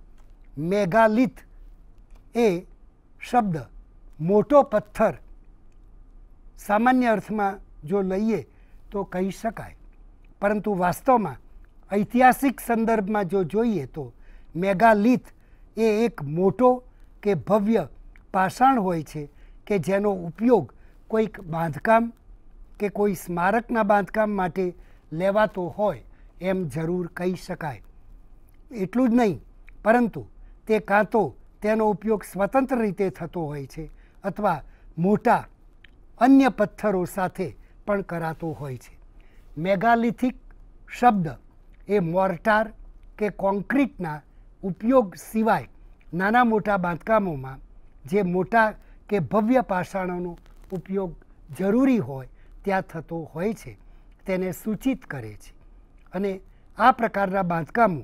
મેગાલિથ એ શબ્દ મોટો પથ્થર સામાન્ય અર્થમાં જો લઈએ તો કહી શકાય પરંતુ વાસ્તવમાં ઐતિહાસિક સંદર્ભમાં જો જોઈએ તો મેગાલિથ એ એક મોટો કે ભવ્ય પાષાણ હોય છે કે જેનો ઉપયોગ કોઈક બાંધકામ કે કોઈ સ્મારકના બાંધકામ માટે લેવાતો હોય એમ જરૂર કહી શકાય એટલું જ નહીં પરંતુ તે કાં તો તેનો ઉપયોગ સ્વતંત્ર રીતે થતો હોય છે અથવા મોટા અન્ય પથ્થરો સાથે પણ કરાતો હોય છે મેગાલિથિક શબ્દ એ મોર્ટાર કે કોન્ક્રીટના ઉપયોગ સિવાય નાના મોટા બાંધકામોમાં જે મોટા કે ભવ્ય પાષાણોનો ઉપયોગ જરૂરી હોય ત્યાં થતો હોય છે તેને સૂચિત કરે છે અને આ પ્રકારના બાંધકામો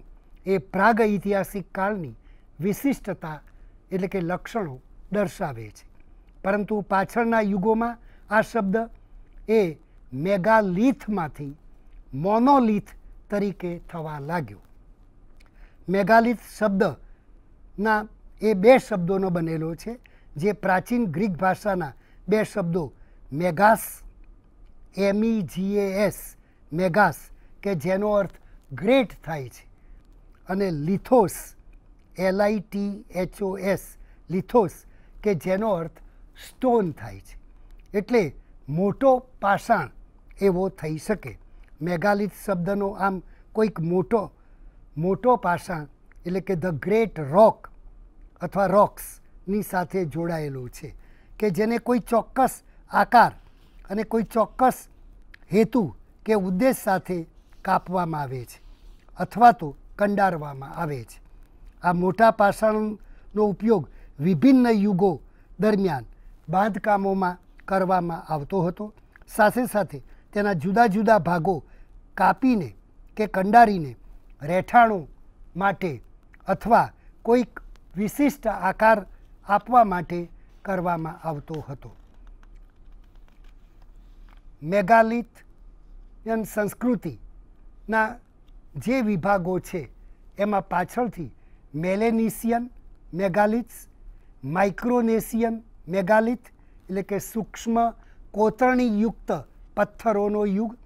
એ પ્રાગ ઐતિહાસિક કાળની વિશિષ્ટતા એટલે કે લક્ષણો દર્શાવે છે પરંતુ પાછળના યુગોમાં આ શબ્દ એ મેગાલિથમાંથી મોનોલિથ તરીકે થવા લાગ્યો મેગાલિથ શબ્દના એ બે શબ્દોનો બનેલો છે જે પ્રાચીન ગ્રીક ભાષાના બે શબ્દો મેગાસ એસ મેગાસ કે જેનો અર્થ ગ્રેટ થાય છે અને લિથોસ એચ ઓ એસ લિથોસ કે જેનો અર્થ સ્ટોન થાય છે એટલે મોટો પાષાણ એવો થઈ શકે મેગાલિથ શબ્દનો આમ કોઈક મોટો મોટો પાષાણ એટલે કે ધ ગ્રેટ રોક અથવા રોક્સની સાથે જોડાયેલો છે કે જેને કોઈ ચોક્કસ આકાર અને કોઈ ચોક્કસ હેતુ કે ઉદ્દેશ સાથે કાપવામાં આવે છે અથવા તો કંડારવામાં આવે છે આ મોટા પાષાણનો ઉપયોગ વિભિન્ન યુગો દરમિયાન બાંધકામોમાં કરવામાં આવતો હતો સાથે સાથે તેના જુદા જુદા ભાગો કાપીને કે કંડારીને રહેઠાણો માટે અથવા કોઈક વિશિષ્ટ આકાર આપવા માટે કરવામાં આવતો હતો મેગાલિથિયન સંસ્કૃતિના જે વિભાગો છે એમાં પાછળથી મેલેનિશિયન મેગાલિથ્સ માઇક્રોનેશિયન મેગાલિથ એટલે કે સૂક્ષ્મ કોતરણીયુક્ત પથ્થરોનો યુગ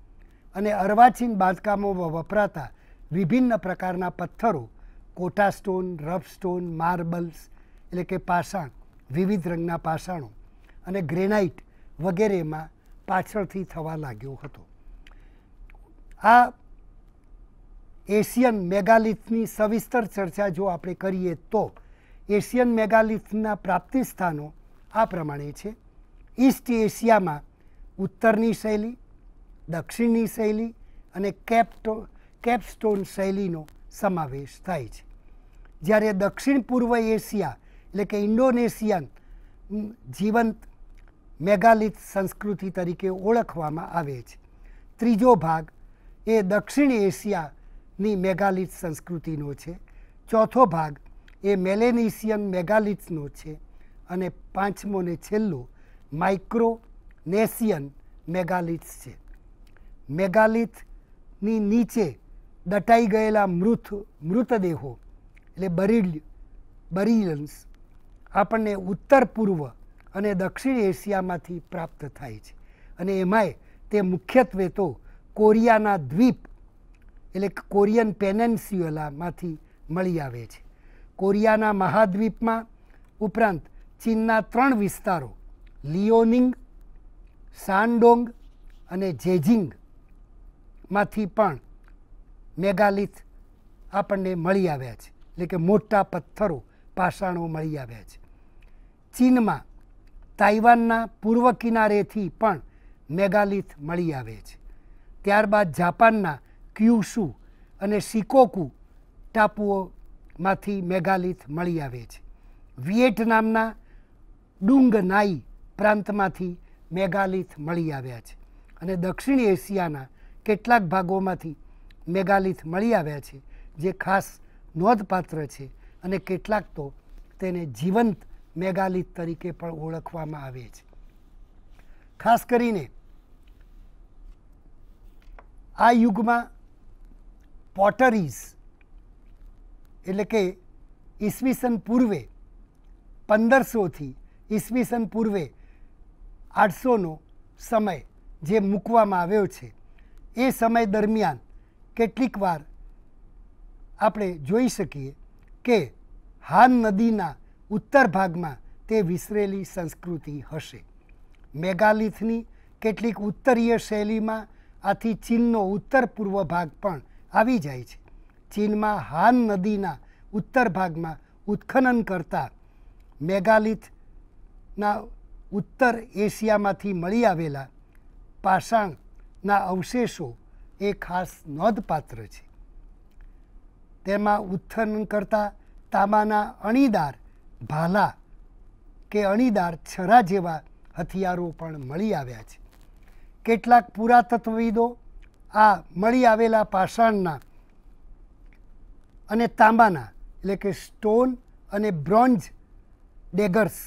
અને અર્વાચીન બાંધકામોમાં વપરાતા વિભિન્ન પ્રકારના પથ્થરો Kota stone rough stone marbles એટલે કે પાષાણ વિવિધ રંગના પાષાણો અને ગ્રેનાઇટ વગેરેમાં પાછળથી થવા લાગ્યો હતો આ એશિયન મેગાલિથની સવિસ્તર ચર્ચા જો આપણે કરીએ તો એશિયન મેગાલિથના પ્રાપ્તિસ્થાનો આ પ્રમાણે છે ઈસ્ટ એશિયામાં ઉત્તરની શૈલી દક્ષિણની શૈલી અને કેપ્ટો કેપસ્ટોન શૈલીનો સમાવેશ થાય છે જ્યારે દક્ષિણ પૂર્વ એશિયા એટલે કે ઇન્ડોનેશિયન જીવંત મેગાલિથ સંસ્કૃતિ તરીકે ઓળખવામાં આવે છે ત્રીજો ભાગ એ દક્ષિણ એશિયાની મેગાલિથ સંસ્કૃતિનો છે ચોથો ભાગ એ મેલેનેશિયન મેગાલિથ્સનો છે અને પાંચમું ને છેલ્લું માઇક્રોનેશિયન મેગાલિથ્સ છે મેગાલિથની નીચે દટાઈ ગયેલા મૃત મૃતદેહો એટલે બરીડ બરિયન્સ આપણને ઉત્તર પૂર્વ અને દક્ષિણ એશિયામાંથી પ્રાપ્ત થાય છે અને એમાંય તે મુખ્યત્વે તો કોરિયાના દ્વીપ એટલે કોરિયન પેનેન્સ્યુલામાંથી મળી આવે છે કોરિયાના મહાદ્વીપમાં ઉપરાંત ચીનના ત્રણ વિસ્તારો લિયોનિંગ સાનડોંગ અને જેજિંગમાંથી પણ મેગાલિથ આપણને મળી આવ્યા છે એટલે કે મોટા પથ્થરો પાષાણો મળી આવ્યા છે ચીનમાં તાઇવાનના પૂર્વ કિનારેથી પણ મેગાલિથ મળી આવે છે ત્યારબાદ જાપાનના ક્યુસુ અને સિકોકુ ટાપુઓમાંથી મેગાલિથ મળી આવે છે વિયેટનામના ડુંગનાઈ પ્રાંતમાંથી મેગાલિથ મળી આવ્યા છે અને દક્ષિણ એશિયાના કેટલાક ભાગોમાંથી મેગાલિથ મળી આવ્યા છે જે ખાસ નોંધપાત્ર છે અને કેટલાક તો તેને જીવંત મેગાલિથ તરીકે પણ ઓળખવામાં આવે છે ખાસ કરીને આ યુગમાં પોટરીઝ એટલે કે ઈસવીસન પૂર્વે પંદરસોથી ઈસવીસન પૂર્વે આઠસોનો સમય જે મૂકવામાં આવ્યો છે એ સમય દરમિયાન કેટલીક વાર આપણે જોઈ શકીએ કે હાન નદીના ઉત્તર ભાગમાં તે વિસરેલી સંસ્કૃતિ હશે મેગાલિથની કેટલીક ઉત્તરીય શૈલીમાં આથી ચીનનો ઉત્તર પૂર્વ ભાગ પણ આવી જાય છે ચીનમાં હાન નદીના ઉત્તર ભાગમાં ઉત્ખનન કરતા મેગાલિથ ના ઉત્તર એશિયામાંથી મળી આવેલા પાષાણના અવશેષો એ ખાસ નોંધપાત્ર છે તેમાં ઉત્થન કરતા તાંબાના અણીદાર ભાલા કે અણીદાર છરા જેવા હથિયારો પણ મળી આવ્યા છે કેટલાક પુરાતત્વવિદો આ મળી આવેલા પાષાણના અને તાંબાના એટલે કે સ્ટોન અને બ્રોન્ઝ ડેગર્સ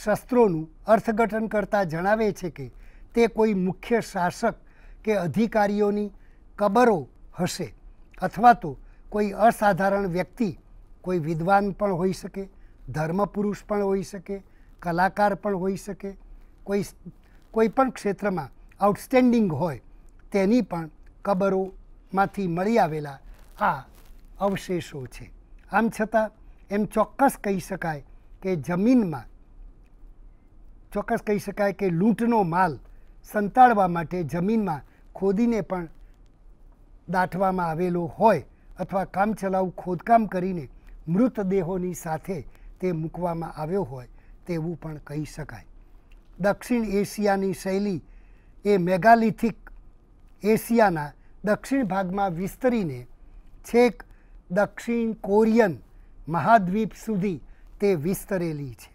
શસ્ત્રોનું અર્થઘટન કરતાં જણાવે છે કે તે કોઈ મુખ્ય શાસક કે અધિકારીઓની કબરો હશે અથવા તો કોઈ અસાધારણ વ્યક્તિ કોઈ વિદ્વાન પણ હોઈ શકે ધર્મપુરુષ પણ હોઈ શકે કલાકાર પણ હોઈ શકે કોઈ કોઈ પણ ક્ષેત્રમાં આઉટસ્ટેન્ડિંગ હોય તેની પણ કબરોમાંથી મળી આવેલા આ અવશેષો છે આમ છતાં એમ ચોક્કસ કહી શકાય કે જમીનમાં ચોક્કસ કહી શકાય કે લૂંટનો માલ સંતાડવા માટે જમીનમાં ખોદીને પણ દાટવામાં આવેલો હોય અથવા કામચલાઉ ખોદકામ કરીને મૃતદેહોની સાથે તે મૂકવામાં આવ્યો હોય તેવું પણ કહી શકાય દક્ષિણ એશિયાની શૈલી એ મેગાલિથિક એશિયાના દક્ષિણ ભાગમાં વિસ્તરીને છેક દક્ષિણ કોરિયન મહાદ્વીપ સુધી તે વિસ્તરેલી છે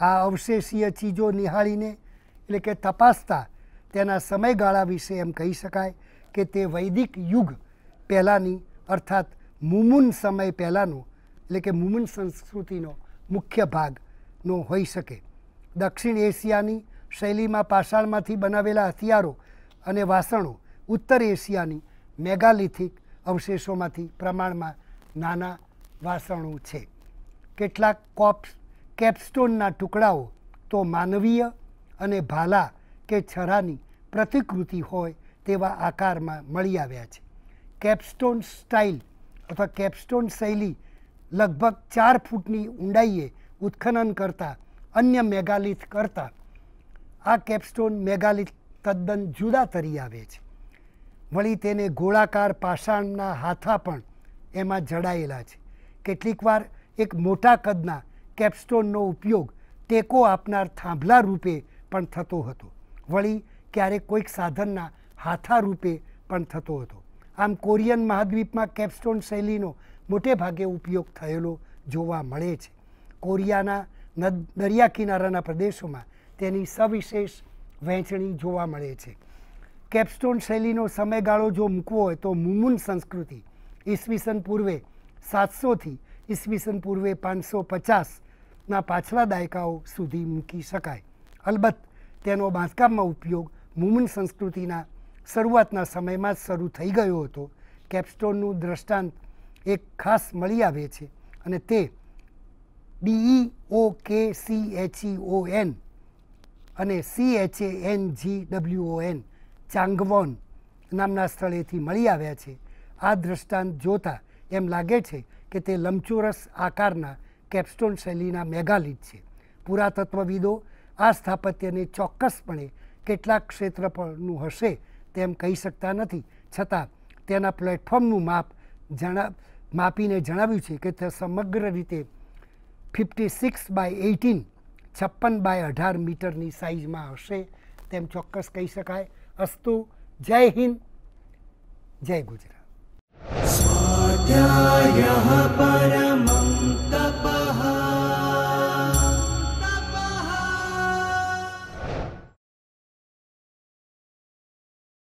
આ અવશેષીય ચીજો નિહાળીને એટલે કે તપાસતા તેના સમયગાળા વિશે એમ કહી શકાય કે તે વૈદિક યુગ પહેલાંની અર્થાત મુમુન સમય પહેલાંનો એટલે કે મુમુન સંસ્કૃતિનો મુખ્ય ભાગનો હોઈ શકે દક્ષિણ એશિયાની શૈલીમાં પાષાણમાંથી બનાવેલા હથિયારો અને વાસણો ઉત્તર એશિયાની મેગાલિથિક અવશેષોમાંથી પ્રમાણમાં નાના વાસણો છે કેટલાક કોપ્સ કેપસ્ટોનના ટુકડાઓ તો માનવીય અને ભાલા કે છરાની પ્રતિકૃતિ હોય તેવા આકારમાં મળી આવ્યા છે કેપસ્ટોન સ્ટાઇલ અથવા કેપસ્ટોન શૈલી લગભગ ચાર ફૂટની ઊંડાઈએ ઉત્ખનન કરતાં અન્ય મેગાલિથ કરતાં આ કેપસ્ટોન મેગાલિથ તદ્દન જુદા તરી આવે છે વળી તેને ગોળાકાર પાષાણના હાથા પણ એમાં જડાયેલા છે કેટલીકવાર એક મોટા કદના કેપસ્ટોનનો ઉપયોગ ટેકો આપનાર થાંભલા રૂપે પણ થતો હતો વળી ક્યારેક કોઈક સાધનના હાથા રૂપે પણ થતો હતો આમ કોરિયન મહાદ્વીપમાં કેપસ્ટોન શૈલીનો મોટે ભાગે ઉપયોગ થયેલો જોવા મળે છે કોરિયાના નદ દરિયા કિનારાના પ્રદેશોમાં તેની સવિશેષ વહેંચણી જોવા મળે છે કેપસ્ટોન શૈલીનો સમયગાળો જો મૂકવો હોય તો મુમુન સંસ્કૃતિ ઈસવીસન પૂર્વે સાતસોથી ઈસવીસન પૂર્વે પાંચસો પચાસ ના પાછલા દાયકાઓ સુધી મૂકી શકાય અલબત્ત તેનો બાંધકામમાં ઉપયોગ મુમન સંસ્કૃતિના શરૂઆતના સમયમાં જ શરૂ થઈ ગયો હતો કેપસ્ટોનનું દ્રષ્ટાંત એક ખાસ મળી આવે છે અને તે D E O K C H E O N અને C H A N G W O N Changwon નામના સ્થળેથી મળી આવ્યા છે આ દ્રષ્ટાંત જોતાં એમ લાગે છે કે તે લંબચોરસ આકારના કેપસ્ટોન શૈલીના મેગાલિથ છે પુરાતત્વવિદો આ સ્થાપત્યને ચોક્કસપણે કેટલાક ક્ષેત્ર પરનું હશે તેમ કહી શકતા નથી છતાં તેના પ્લેટફોર્મનું માપ જણા માપીને જણાવ્યું છે કે તે સમગ્ર રીતે ફિફ્ટી સિક્સ બાય એઇટીન છપ્પન બાય અઢાર મીટરની સાઇઝમાં હશે તેમ ચોક્કસ કહી શકાય અસ્તુ જય હિન્દ જય ગુજરાત સ્વાધ્યાય તપા